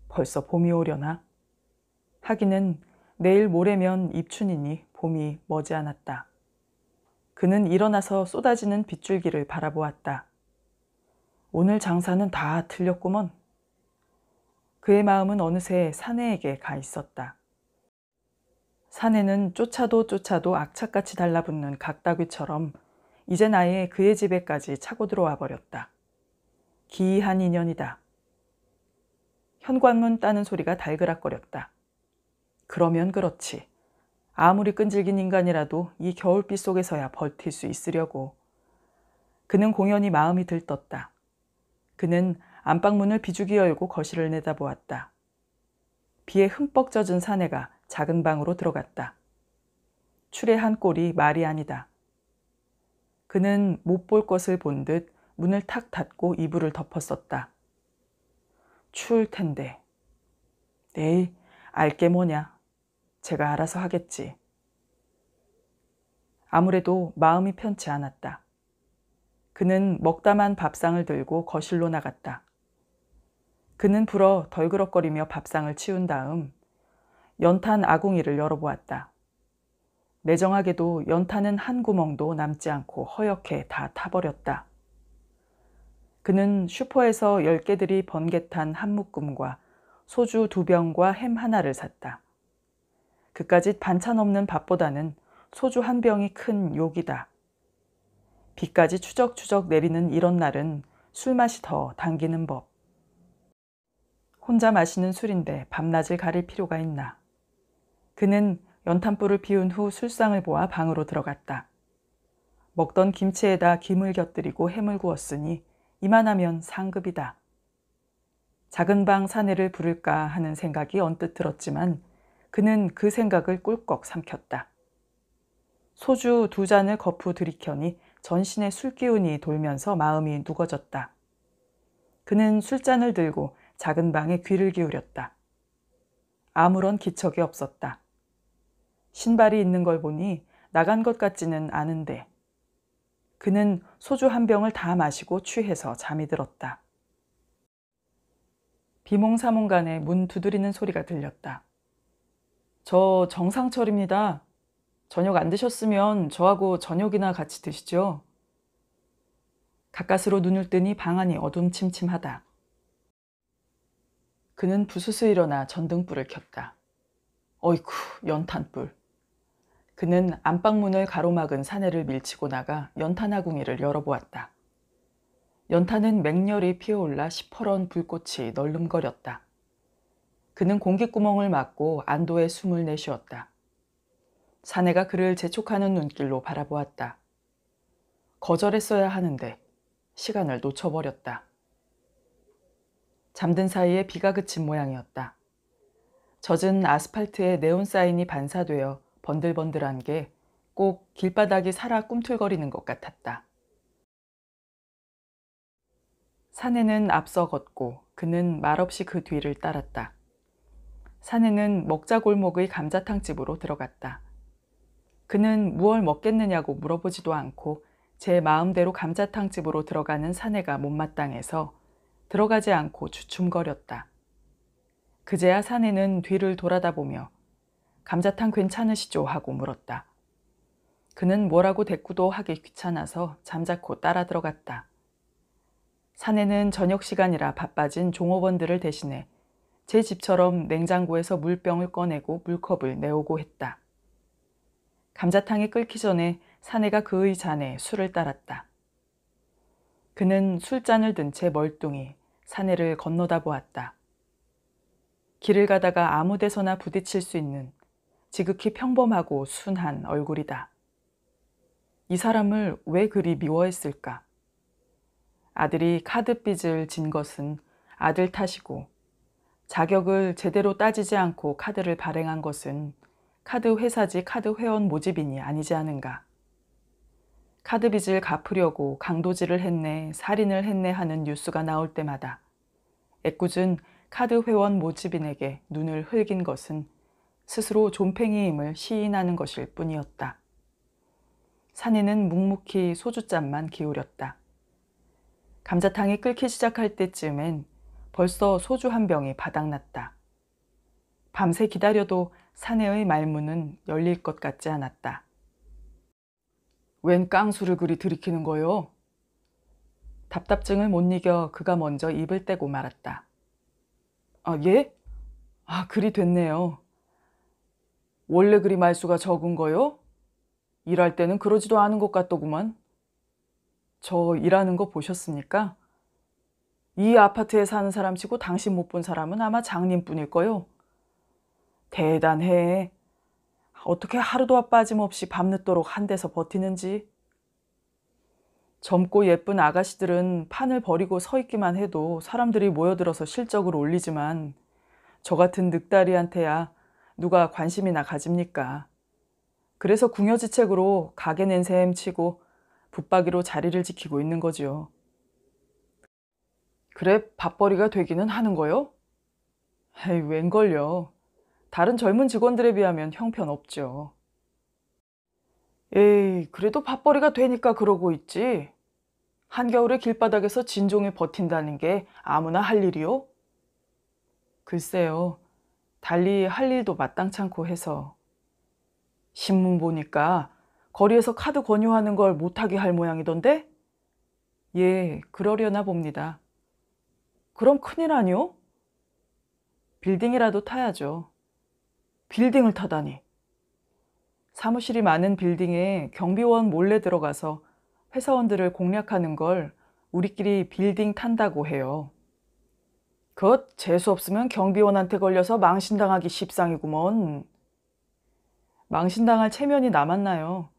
벌써 봄이 오려나? 하기는 내일 모레면 입춘이니 봄이 머지않았다. 그는 일어나서 쏟아지는 빗줄기를 바라보았다. 오늘 장사는 다 틀렸구먼. 그의 마음은 어느새 사내에게 가 있었다. 사내는 쫓아도 쫓아도 악착같이 달라붙는 각다귀처럼 이젠 아예 그의 집에까지 차고 들어와 버렸다. 기이한 인연이다. 현관문 따는 소리가 달그락거렸다. 그러면 그렇지. 아무리 끈질긴 인간이라도 이 겨울빛 속에서야 버틸 수 있으려고. 그는 공연히 마음이 들떴다. 그는 안방문을 비죽이 열고 거실을 내다보았다. 비에 흠뻑 젖은 사내가 작은 방으로 들어갔다. 출애한 꼴이 말이 아니다. 그는 못 볼 것을 본 듯 문을 탁 닫고 이불을 덮었었다. 추울 텐데. 내일 알게 뭐냐. 제가 알아서 하겠지. 아무래도 마음이 편치 않았다. 그는 먹다만 밥상을 들고 거실로 나갔다. 그는 불어 덜그럭거리며 밥상을 치운 다음 연탄 아궁이를 열어보았다. 내정하게도 연탄은 한 구멍도 남지 않고 허옇게 다 타버렸다. 그는 슈퍼에서 열 개들이 번개탄 한 묶음과 소주 두 병과 햄 하나를 샀다. 그까짓 반찬 없는 밥보다는 소주 한 병이 큰 욕이다. 비까지 추적추적 내리는 이런 날은 술맛이 더 당기는 법. 혼자 마시는 술인데 밤낮을 가릴 필요가 있나. 그는 연탄불을 피운 후 술상을 보아 방으로 들어갔다. 먹던 김치에다 김을 곁들이고 햄을 구웠으니 이만하면 상급이다. 작은 방 사내를 부를까 하는 생각이 언뜻 들었지만 그는 그 생각을 꿀꺽 삼켰다. 소주 두 잔을 거푸 들이켜니 전신에 술기운이 돌면서 마음이 누거졌다. 그는 술잔을 들고 작은 방에 귀를 기울였다. 아무런 기척이 없었다. 신발이 있는 걸 보니 나간 것 같지는 않은데 그는 소주 한 병을 다 마시고 취해서 잠이 들었다. 비몽사몽간에 문 두드리는 소리가 들렸다. 저 정상철입니다. 저녁 안 드셨으면 저하고 저녁이나 같이 드시죠. 가까스로 눈을 뜨니 방 안이 어둠침침하다. 그는 부스스 일어나 전등불을 켰다. 어이쿠, 연탄불. 그는 안방문을 가로막은 사내를 밀치고 나가 연탄아궁이를 열어보았다. 연탄은 맹렬히 피어올라 시퍼런 불꽃이 널름거렸다. 그는 공기구멍을 막고 안도의 숨을 내쉬었다. 사내가 그를 재촉하는 눈길로 바라보았다. 거절했어야 하는데 시간을 놓쳐버렸다. 잠든 사이에 비가 그친 모양이었다. 젖은 아스팔트에 네온 사인이 반사되어 번들번들한 게 꼭 길바닥이 살아 꿈틀거리는 것 같았다. 사내는 앞서 걷고 그는 말없이 그 뒤를 따랐다. 사내는 먹자 골목의 감자탕집으로 들어갔다. 그는 무얼 먹겠느냐고 물어보지도 않고 제 마음대로 감자탕집으로 들어가는 사내가 못마땅해서 들어가지 않고 주춤거렸다. 그제야 사내는 뒤를 돌아다 보며 감자탕 괜찮으시죠? 하고 물었다. 그는 뭐라고 대꾸도 하기 귀찮아서 잠자코 따라 들어갔다. 사내는 저녁 시간이라 바빠진 종업원들을 대신해 제 집처럼 냉장고에서 물병을 꺼내고 물컵을 내오고 했다. 감자탕이 끓기 전에 사내가 그의 잔에 술을 따랐다. 그는 술잔을 든 채 멀뚱히 사내를 건너다 보았다. 길을 가다가 아무 데서나 부딪힐 수 있는 지극히 평범하고 순한 얼굴이다. 이 사람을 왜 그리 미워했을까? 아들이 카드빚을 진 것은 아들 탓이고 자격을 제대로 따지지 않고 카드를 발행한 것은 카드 회사지 카드 회원 모집인이 아니지 않은가. 카드 빚을 갚으려고 강도질을 했네, 살인을 했네 하는 뉴스가 나올 때마다 애꿎은 카드 회원 모집인에게 눈을 흘긴 것은 스스로 존팽이임을 시인하는 것일 뿐이었다. 산이는 묵묵히 소주잔만 기울였다. 감자탕이 끓기 시작할 때쯤엔 벌써 소주 한 병이 바닥났다. 밤새 기다려도 사내의 말문은 열릴 것 같지 않았다. 웬 깡수를 그리 들이키는 거요? 답답증을 못 이겨 그가 먼저 입을 떼고 말았다. 아, 예? 아, 그리 됐네요. 원래 그리 말수가 적은 거요? 일할 때는 그러지도 않은 것 같더구만. 저 일하는 거 보셨습니까? 이 아파트에 사는 사람치고 당신 못 본 사람은 아마 장님뿐일 거요. 대단해. 어떻게 하루도 빠짐없이 밤늦도록 한 데서 버티는지. 젊고 예쁜 아가씨들은 판을 버리고 서 있기만 해도 사람들이 모여들어서 실적을 올리지만 저 같은 늑다리한테야 누가 관심이나 가집니까. 그래서 궁여지책으로 가게 낸 셈 치고 붙박이로 자리를 지키고 있는 거지요. 그래 밥벌이가 되기는 하는 거요? 에이 웬걸요. 다른 젊은 직원들에 비하면 형편없죠. 에이, 그래도 밥벌이가 되니까 그러고 있지. 한겨울에 길바닥에서 진종에 버틴다는 게 아무나 할 일이요? 글쎄요. 달리 할 일도 마땅찮고 해서. 신문 보니까 거리에서 카드 권유하는 걸 못하게 할 모양이던데? 예, 그러려나 봅니다. 그럼 큰일 아니요? 빌딩이라도 타야죠. 빌딩을 타다니. 사무실이 많은 빌딩에 경비원 몰래 들어가서 회사원들을 공략하는 걸 우리끼리 빌딩 탄다고 해요. 그겉 재수 없으면 경비원한테 걸려서 망신당하기 십상이구먼. 망신당할 체면이 남았나요?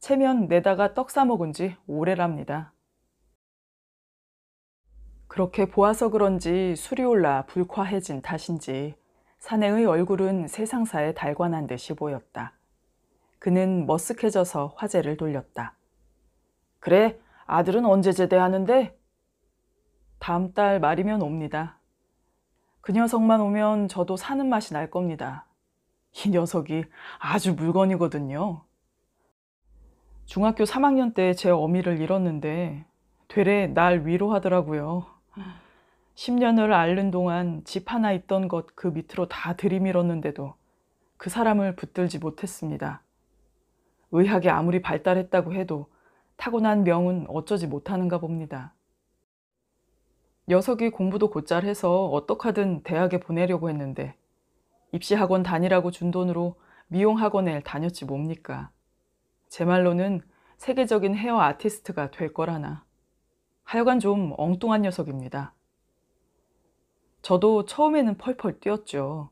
체면 내다가 떡 싸먹은 지 오래랍니다. 그렇게 보아서 그런지 술이 올라 불쾌해진 탓인지 사내의 얼굴은 세상사에 달관한 듯이 보였다. 그는 머쓱해져서 화제를 돌렸다. 그래, 아들은 언제 제대하는데? 다음 달 말이면 옵니다. 그 녀석만 오면 저도 사는 맛이 날 겁니다. 이 녀석이 아주 물건이거든요. 중학교 3학년 때 제 어미를 잃었는데 되레 날 위로하더라고요. 10년을 앓는 동안 집 하나 있던 것 그 밑으로 다 들이밀었는데도 그 사람을 붙들지 못했습니다. 의학이 아무리 발달했다고 해도 타고난 명은 어쩌지 못하는가 봅니다. 녀석이 공부도 곧잘해서 어떡하든 대학에 보내려고 했는데 입시학원 다니라고 준 돈으로 미용학원에 다녔지 뭡니까. 제 말로는 세계적인 헤어 아티스트가 될 거라나. 하여간 좀 엉뚱한 녀석입니다. 저도 처음에는 펄펄 뛰었죠.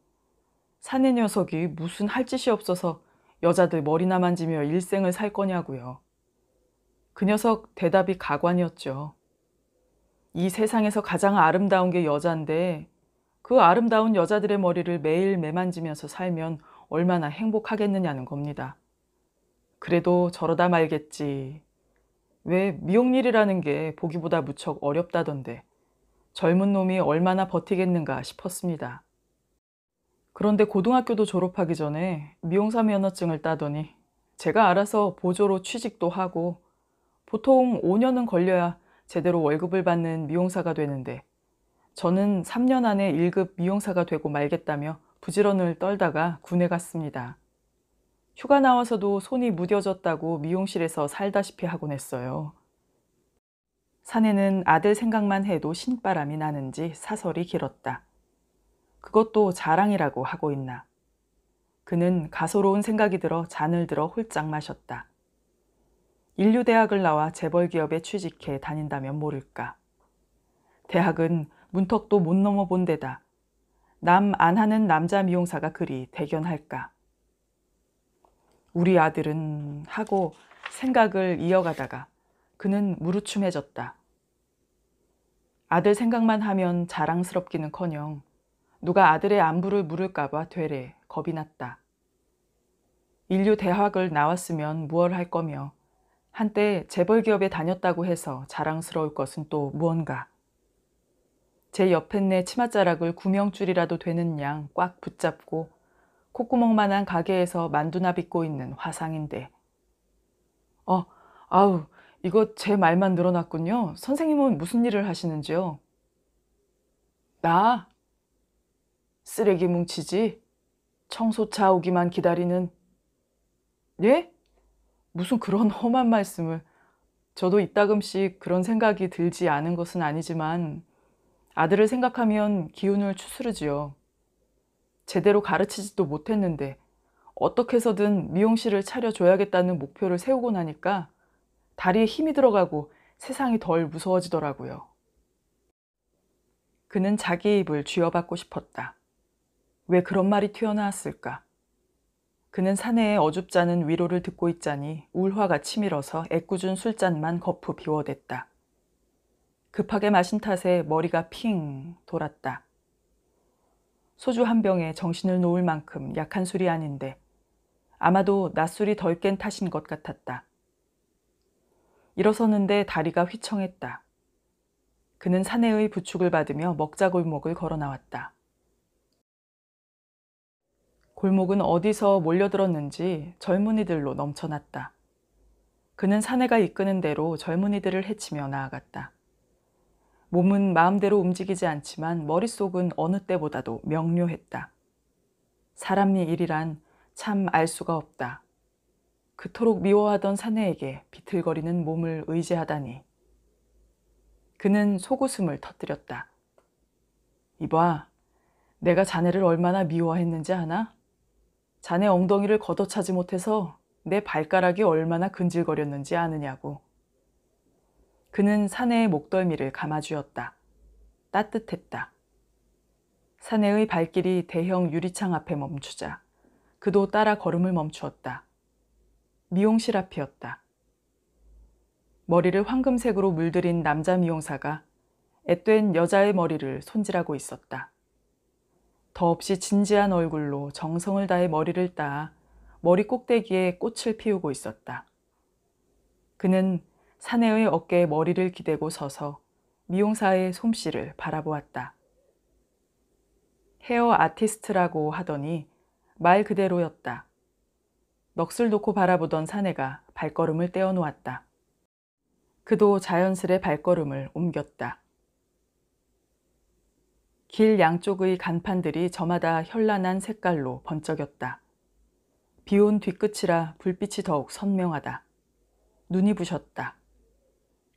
사내 녀석이 무슨 할 짓이 없어서 여자들 머리나 만지며 일생을 살 거냐고요. 그 녀석 대답이 가관이었죠. 이 세상에서 가장 아름다운 게여자인데그 아름다운 여자들의 머리를 매일 매만지면서 살면 얼마나 행복하겠느냐는 겁니다. 그래도 저러다 말겠지. 왜 미용일이라는 게 보기보다 무척 어렵다던데 젊은 놈이 얼마나 버티겠는가 싶었습니다. 그런데 고등학교도 졸업하기 전에 미용사 면허증을 따더니 제가 알아서 보조로 취직도 하고 보통 5년은 걸려야 제대로 월급을 받는 미용사가 되는데 저는 3년 안에 1급 미용사가 되고 말겠다며 부지런을 떨다가 군에 갔습니다. 휴가 나와서도 손이 무뎌졌다고 미용실에서 살다시피 하곤 했어요. 사내는 아들 생각만 해도 신바람이 나는지 사설이 길었다. 그것도 자랑이라고 하고 있나. 그는 가소로운 생각이 들어 잔을 들어 홀짝 마셨다. 인류대학을 나와 재벌기업에 취직해 다닌다면 모를까. 대학은 문턱도 못 넘어본 데다. 남 안 하는 남자 미용사가 그리 대견할까. 우리 아들은 하고 생각을 이어가다가 그는 무르춤해졌다. 아들 생각만 하면 자랑스럽기는커녕 누가 아들의 안부를 물을까봐 되레 겁이 났다. 인류 대학을 나왔으면 무얼 할 거며 한때 재벌 기업에 다녔다고 해서 자랑스러울 것은 또 무언가. 제 옆에 내 치맛자락을 구명줄이라도 되는 양 꽉 붙잡고 콧구멍만한 가게에서 만두나 빚고 있는 화상인데. 어, 아우, 이거 제 말만 늘어났군요. 선생님은 무슨 일을 하시는지요? 나? 쓰레기 뭉치지? 청소차 오기만 기다리는. 예? 무슨 그런 험한 말씀을. 저도 이따금씩 그런 생각이 들지 않은 것은 아니지만 아들을 생각하면 기운을 추스르지요. 제대로 가르치지도 못했는데 어떻게 해서든 미용실을 차려줘야겠다는 목표를 세우고 나니까 다리에 힘이 들어가고 세상이 덜 무서워지더라고요. 그는 자기 입을 쥐어박고 싶었다. 왜 그런 말이 튀어나왔을까? 그는 사내의 어줍잖은 위로를 듣고 있자니 울화가 치밀어서 애꿎은 술잔만 거푸 비워댔다. 급하게 마신 탓에 머리가 핑 돌았다. 소주 한 병에 정신을 놓을 만큼 약한 술이 아닌데 아마도 낮술이 덜 깬 탓인 것 같았다. 일어서는데 다리가 휘청했다. 그는 사내의 부축을 받으며 먹자골목을 걸어 나왔다. 골목은 어디서 몰려들었는지 젊은이들로 넘쳐났다. 그는 사내가 이끄는 대로 젊은이들을 헤치며 나아갔다. 몸은 마음대로 움직이지 않지만 머릿속은 어느 때보다도 명료했다. 사람의 일이란 참 알 수가 없다. 그토록 미워하던 사내에게 비틀거리는 몸을 의지하다니. 그는 속웃음을 터뜨렸다. 이봐, 내가 자네를 얼마나 미워했는지 아나? 자네 엉덩이를 걷어차지 못해서 내 발가락이 얼마나 근질거렸는지 아느냐고. 그는 사내의 목덜미를 감아주었다. 따뜻했다. 사내의 발길이 대형 유리창 앞에 멈추자 그도 따라 걸음을 멈추었다. 미용실 앞이었다. 머리를 황금색으로 물들인 남자 미용사가 앳된 여자의 머리를 손질하고 있었다. 더없이 진지한 얼굴로 정성을 다해 머리를 따 머리 꼭대기에 꽃을 피우고 있었다. 그는 사내의 어깨에 머리를 기대고 서서 미용사의 솜씨를 바라보았다. 헤어 아티스트라고 하더니 말 그대로였다. 넋을 놓고 바라보던 사내가 발걸음을 떼어놓았다. 그도 자연스레 발걸음을 옮겼다. 길 양쪽의 간판들이 저마다 현란한 색깔로 번쩍였다. 비 온 뒤끝이라 불빛이 더욱 선명하다. 눈이 부셨다.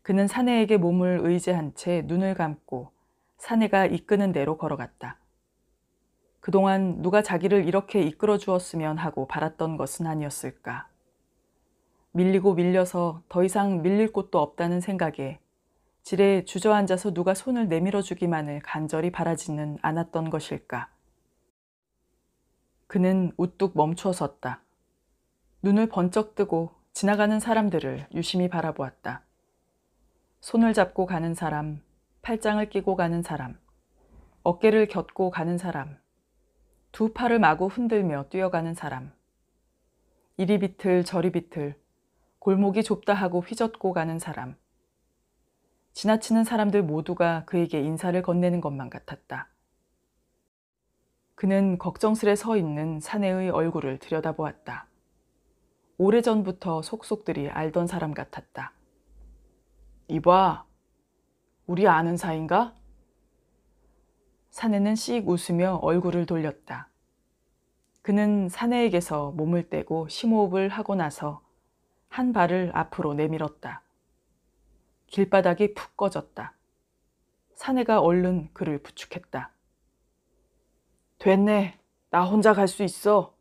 그는 사내에게 몸을 의지한 채 눈을 감고 사내가 이끄는 대로 걸어갔다. 그동안 누가 자기를 이렇게 이끌어 주었으면 하고 바랐던 것은 아니었을까. 밀리고 밀려서 더 이상 밀릴 곳도 없다는 생각에 지레 주저앉아서 누가 손을 내밀어 주기만을 간절히 바라지는 않았던 것일까. 그는 우뚝 멈춰 섰다. 눈을 번쩍 뜨고 지나가는 사람들을 유심히 바라보았다. 손을 잡고 가는 사람, 팔짱을 끼고 가는 사람, 어깨를 곁고 가는 사람, 두 팔을 마구 흔들며 뛰어가는 사람. 이리 비틀 저리 비틀 골목이 좁다 하고 휘젓고 가는 사람. 지나치는 사람들 모두가 그에게 인사를 건네는 것만 같았다. 그는 걱정스레 서 있는 사내의 얼굴을 들여다보았다. 오래전부터 속속들이 알던 사람 같았다. 이봐, 우리 아는 사이인가? 사내는 씩 웃으며 얼굴을 돌렸다. 그는 사내에게서 몸을 떼고 심호흡을 하고 나서 한 발을 앞으로 내밀었다. 길바닥이 푹 꺼졌다. 사내가 얼른 그를 부축했다. 됐네. 나 혼자 갈 수 있어.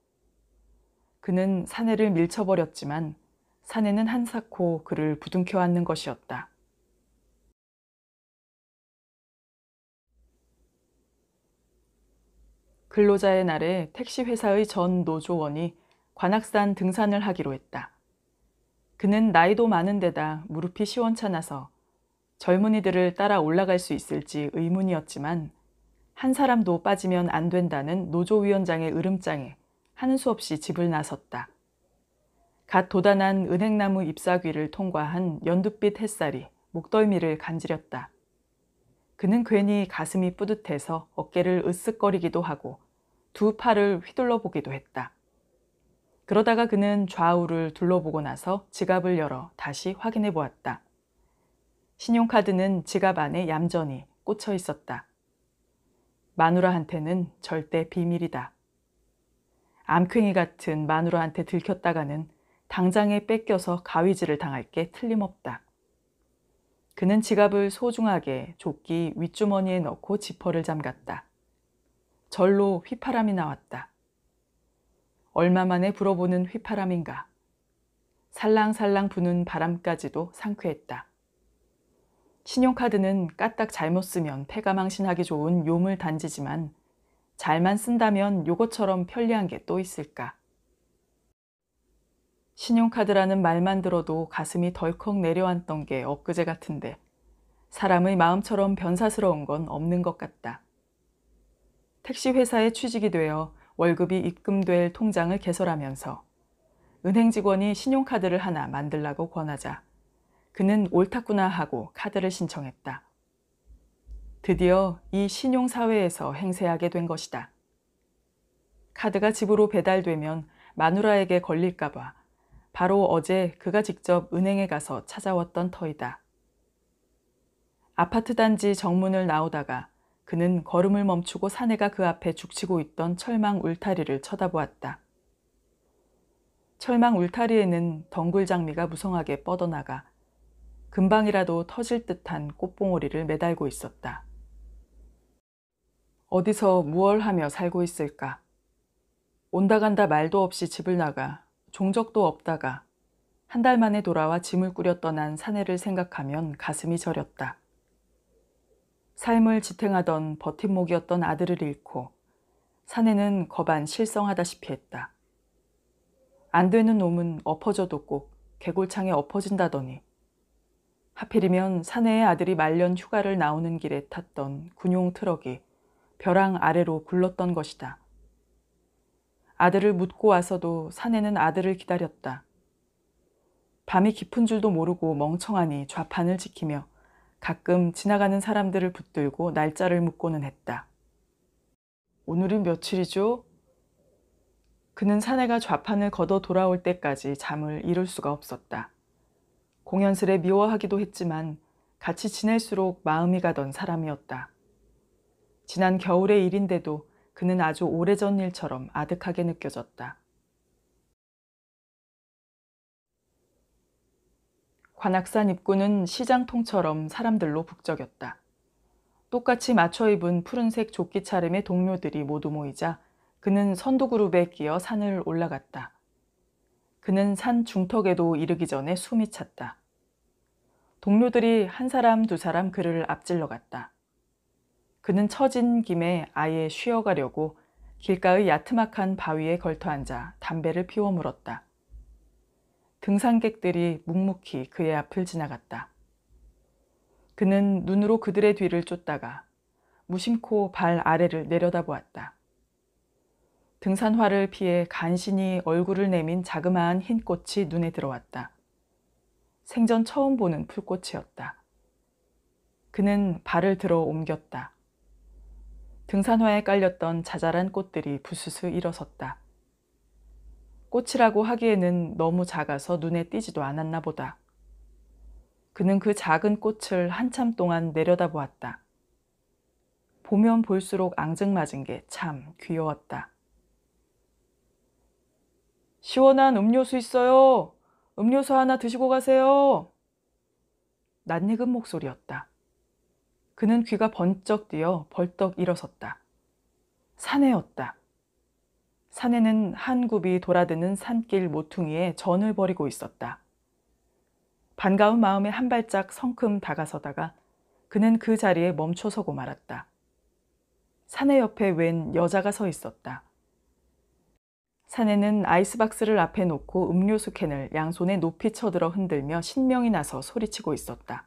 그는 사내를 밀쳐버렸지만 사내는 한사코 그를 부둥켜 안는 것이었다. 근로자의 날에 택시회사의 전 노조원이 관악산 등산을 하기로 했다. 그는 나이도 많은 데다 무릎이 시원찮아서 젊은이들을 따라 올라갈 수 있을지 의문이었지만 한 사람도 빠지면 안 된다는 노조위원장의 으름장에 하는 수 없이 집을 나섰다. 갓 도단한 은행나무 잎사귀를 통과한 연둣빛 햇살이 목덜미를 간지렸다. 그는 괜히 가슴이 뿌듯해서 어깨를 으쓱거리기도 하고 두 팔을 휘둘러 보기도 했다. 그러다가 그는 좌우를 둘러보고 나서 지갑을 열어 다시 확인해 보았다. 신용카드는 지갑 안에 얌전히 꽂혀 있었다. 마누라한테는 절대 비밀이다. 암쾡이 같은 마누라한테 들켰다가는 당장에 뺏겨서 가위질을 당할 게 틀림없다. 그는 지갑을 소중하게 조끼 윗주머니에 넣고 지퍼를 잠갔다. 절로 휘파람이 나왔다. 얼마 만에 불어보는 휘파람인가. 살랑살랑 부는 바람까지도 상쾌했다. 신용카드는 까딱 잘못 쓰면 폐가망신하기 좋은 요물 단지지만 잘만 쓴다면 요것처럼 편리한 게 또 있을까? 신용카드라는 말만 들어도 가슴이 덜컥 내려앉던 게 엊그제 같은데 사람의 마음처럼 변사스러운 건 없는 것 같다. 택시 회사에 취직이 되어 월급이 입금될 통장을 개설하면서 은행 직원이 신용카드를 하나 만들라고 권하자 그는 옳다구나 하고 카드를 신청했다. 드디어 이 신용사회에서 행세하게 된 것이다. 카드가 집으로 배달되면 마누라에게 걸릴까봐 바로 어제 그가 직접 은행에 가서 찾아왔던 터이다. 아파트 단지 정문을 나오다가 그는 걸음을 멈추고 사내가 그 앞에 죽치고 있던 철망 울타리를 쳐다보았다. 철망 울타리에는 덩굴장미가 무성하게 뻗어나가 금방이라도 터질 듯한 꽃봉오리를 매달고 있었다. 어디서 무얼하며 살고 있을까? 온다 간다 말도 없이 집을 나가 종적도 없다가 한 달 만에 돌아와 짐을 꾸려 떠난 사내를 생각하면 가슴이 저렸다. 삶을 지탱하던 버팀목이었던 아들을 잃고 사내는 거반 실성하다시피 했다. 안 되는 놈은 엎어져도 꼭 개골창에 엎어진다더니 하필이면 사내의 아들이 말년 휴가를 나오는 길에 탔던 군용 트럭이 벼랑 아래로 굴렀던 것이다. 아들을 묻고 와서도 사내는 아들을 기다렸다. 밤이 깊은 줄도 모르고 멍청하니 좌판을 지키며 가끔 지나가는 사람들을 붙들고 날짜를 묻고는 했다. 오늘은 며칠이죠? 그는 사내가 좌판을 걷어 돌아올 때까지 잠을 이룰 수가 없었다. 공연스레 미워하기도 했지만 같이 지낼수록 마음이 가던 사람이었다. 지난 겨울의 일인데도 그는 아주 오래전 일처럼 아득하게 느껴졌다. 관악산 입구는 시장통처럼 사람들로 북적였다. 똑같이 맞춰 입은 푸른색 조끼 차림의 동료들이 모두 모이자 그는 선두그룹에 끼어 산을 올라갔다. 그는 산 중턱에도 이르기 전에 숨이 찼다. 동료들이 한 사람 두 사람 그를 앞질러 갔다. 그는 처진 김에 아예 쉬어가려고 길가의 야트막한 바위에 걸터앉아 담배를 피워 물었다. 등산객들이 묵묵히 그의 앞을 지나갔다. 그는 눈으로 그들의 뒤를 쫓다가 무심코 발 아래를 내려다보았다. 등산화를 피해 간신히 얼굴을 내민 자그마한 흰 꽃이 눈에 들어왔다. 생전 처음 보는 풀꽃이었다. 그는 발을 들어 옮겼다. 등산화에 깔렸던 자잘한 꽃들이 부스스 일어섰다. 꽃이라고 하기에는 너무 작아서 눈에 띄지도 않았나 보다. 그는 그 작은 꽃을 한참 동안 내려다보았다. 보면 볼수록 앙증맞은 게 참 귀여웠다. 시원한 음료수 있어요. 음료수 하나 드시고 가세요. 낯익은 목소리였다. 그는 귀가 번쩍 뛰어 벌떡 일어섰다. 사내였다. 산에는 한 굽이 돌아드는 산길 모퉁이에 전을 버리고 있었다. 반가운 마음에 한 발짝 성큼 다가서다가 그는 그 자리에 멈춰서고 말았다. 사내 옆에 웬 여자가 서 있었다. 사내는 아이스박스를 앞에 놓고 음료수 캔을 양손에 높이 쳐들어 흔들며 신명이 나서 소리치고 있었다.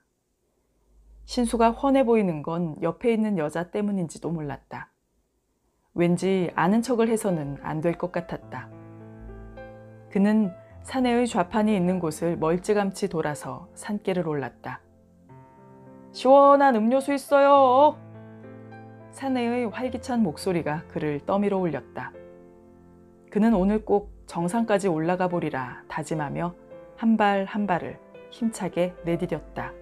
신수가 훤해 보이는 건 옆에 있는 여자 때문인지도 몰랐다. 왠지 아는 척을 해서는 안 될 것 같았다. 그는 사내의 좌판이 있는 곳을 멀찌감치 돌아서 산길을 올랐다. 시원한 음료수 있어요. 사내의 활기찬 목소리가 그를 떠밀어 올렸다. 그는 오늘 꼭 정상까지 올라가 보리라 다짐하며 한 발한 한 발을 힘차게 내디뎠다.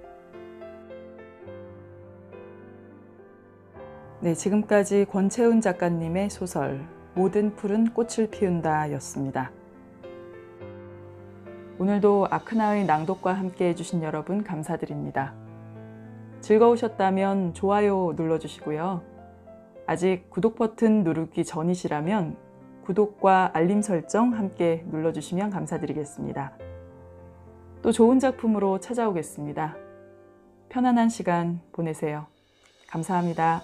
네, 지금까지 권채훈 작가님의 소설 모든 풀은 꽃을 피운다 였습니다. 오늘도 아크나의 낭독과 함께 해주신 여러분 감사드립니다. 즐거우셨다면 좋아요 눌러주시고요. 아직 구독 버튼 누르기 전이시라면 구독과 알림 설정 함께 눌러주시면 감사드리겠습니다. 또 좋은 작품으로 찾아오겠습니다. 편안한 시간 보내세요. 감사합니다.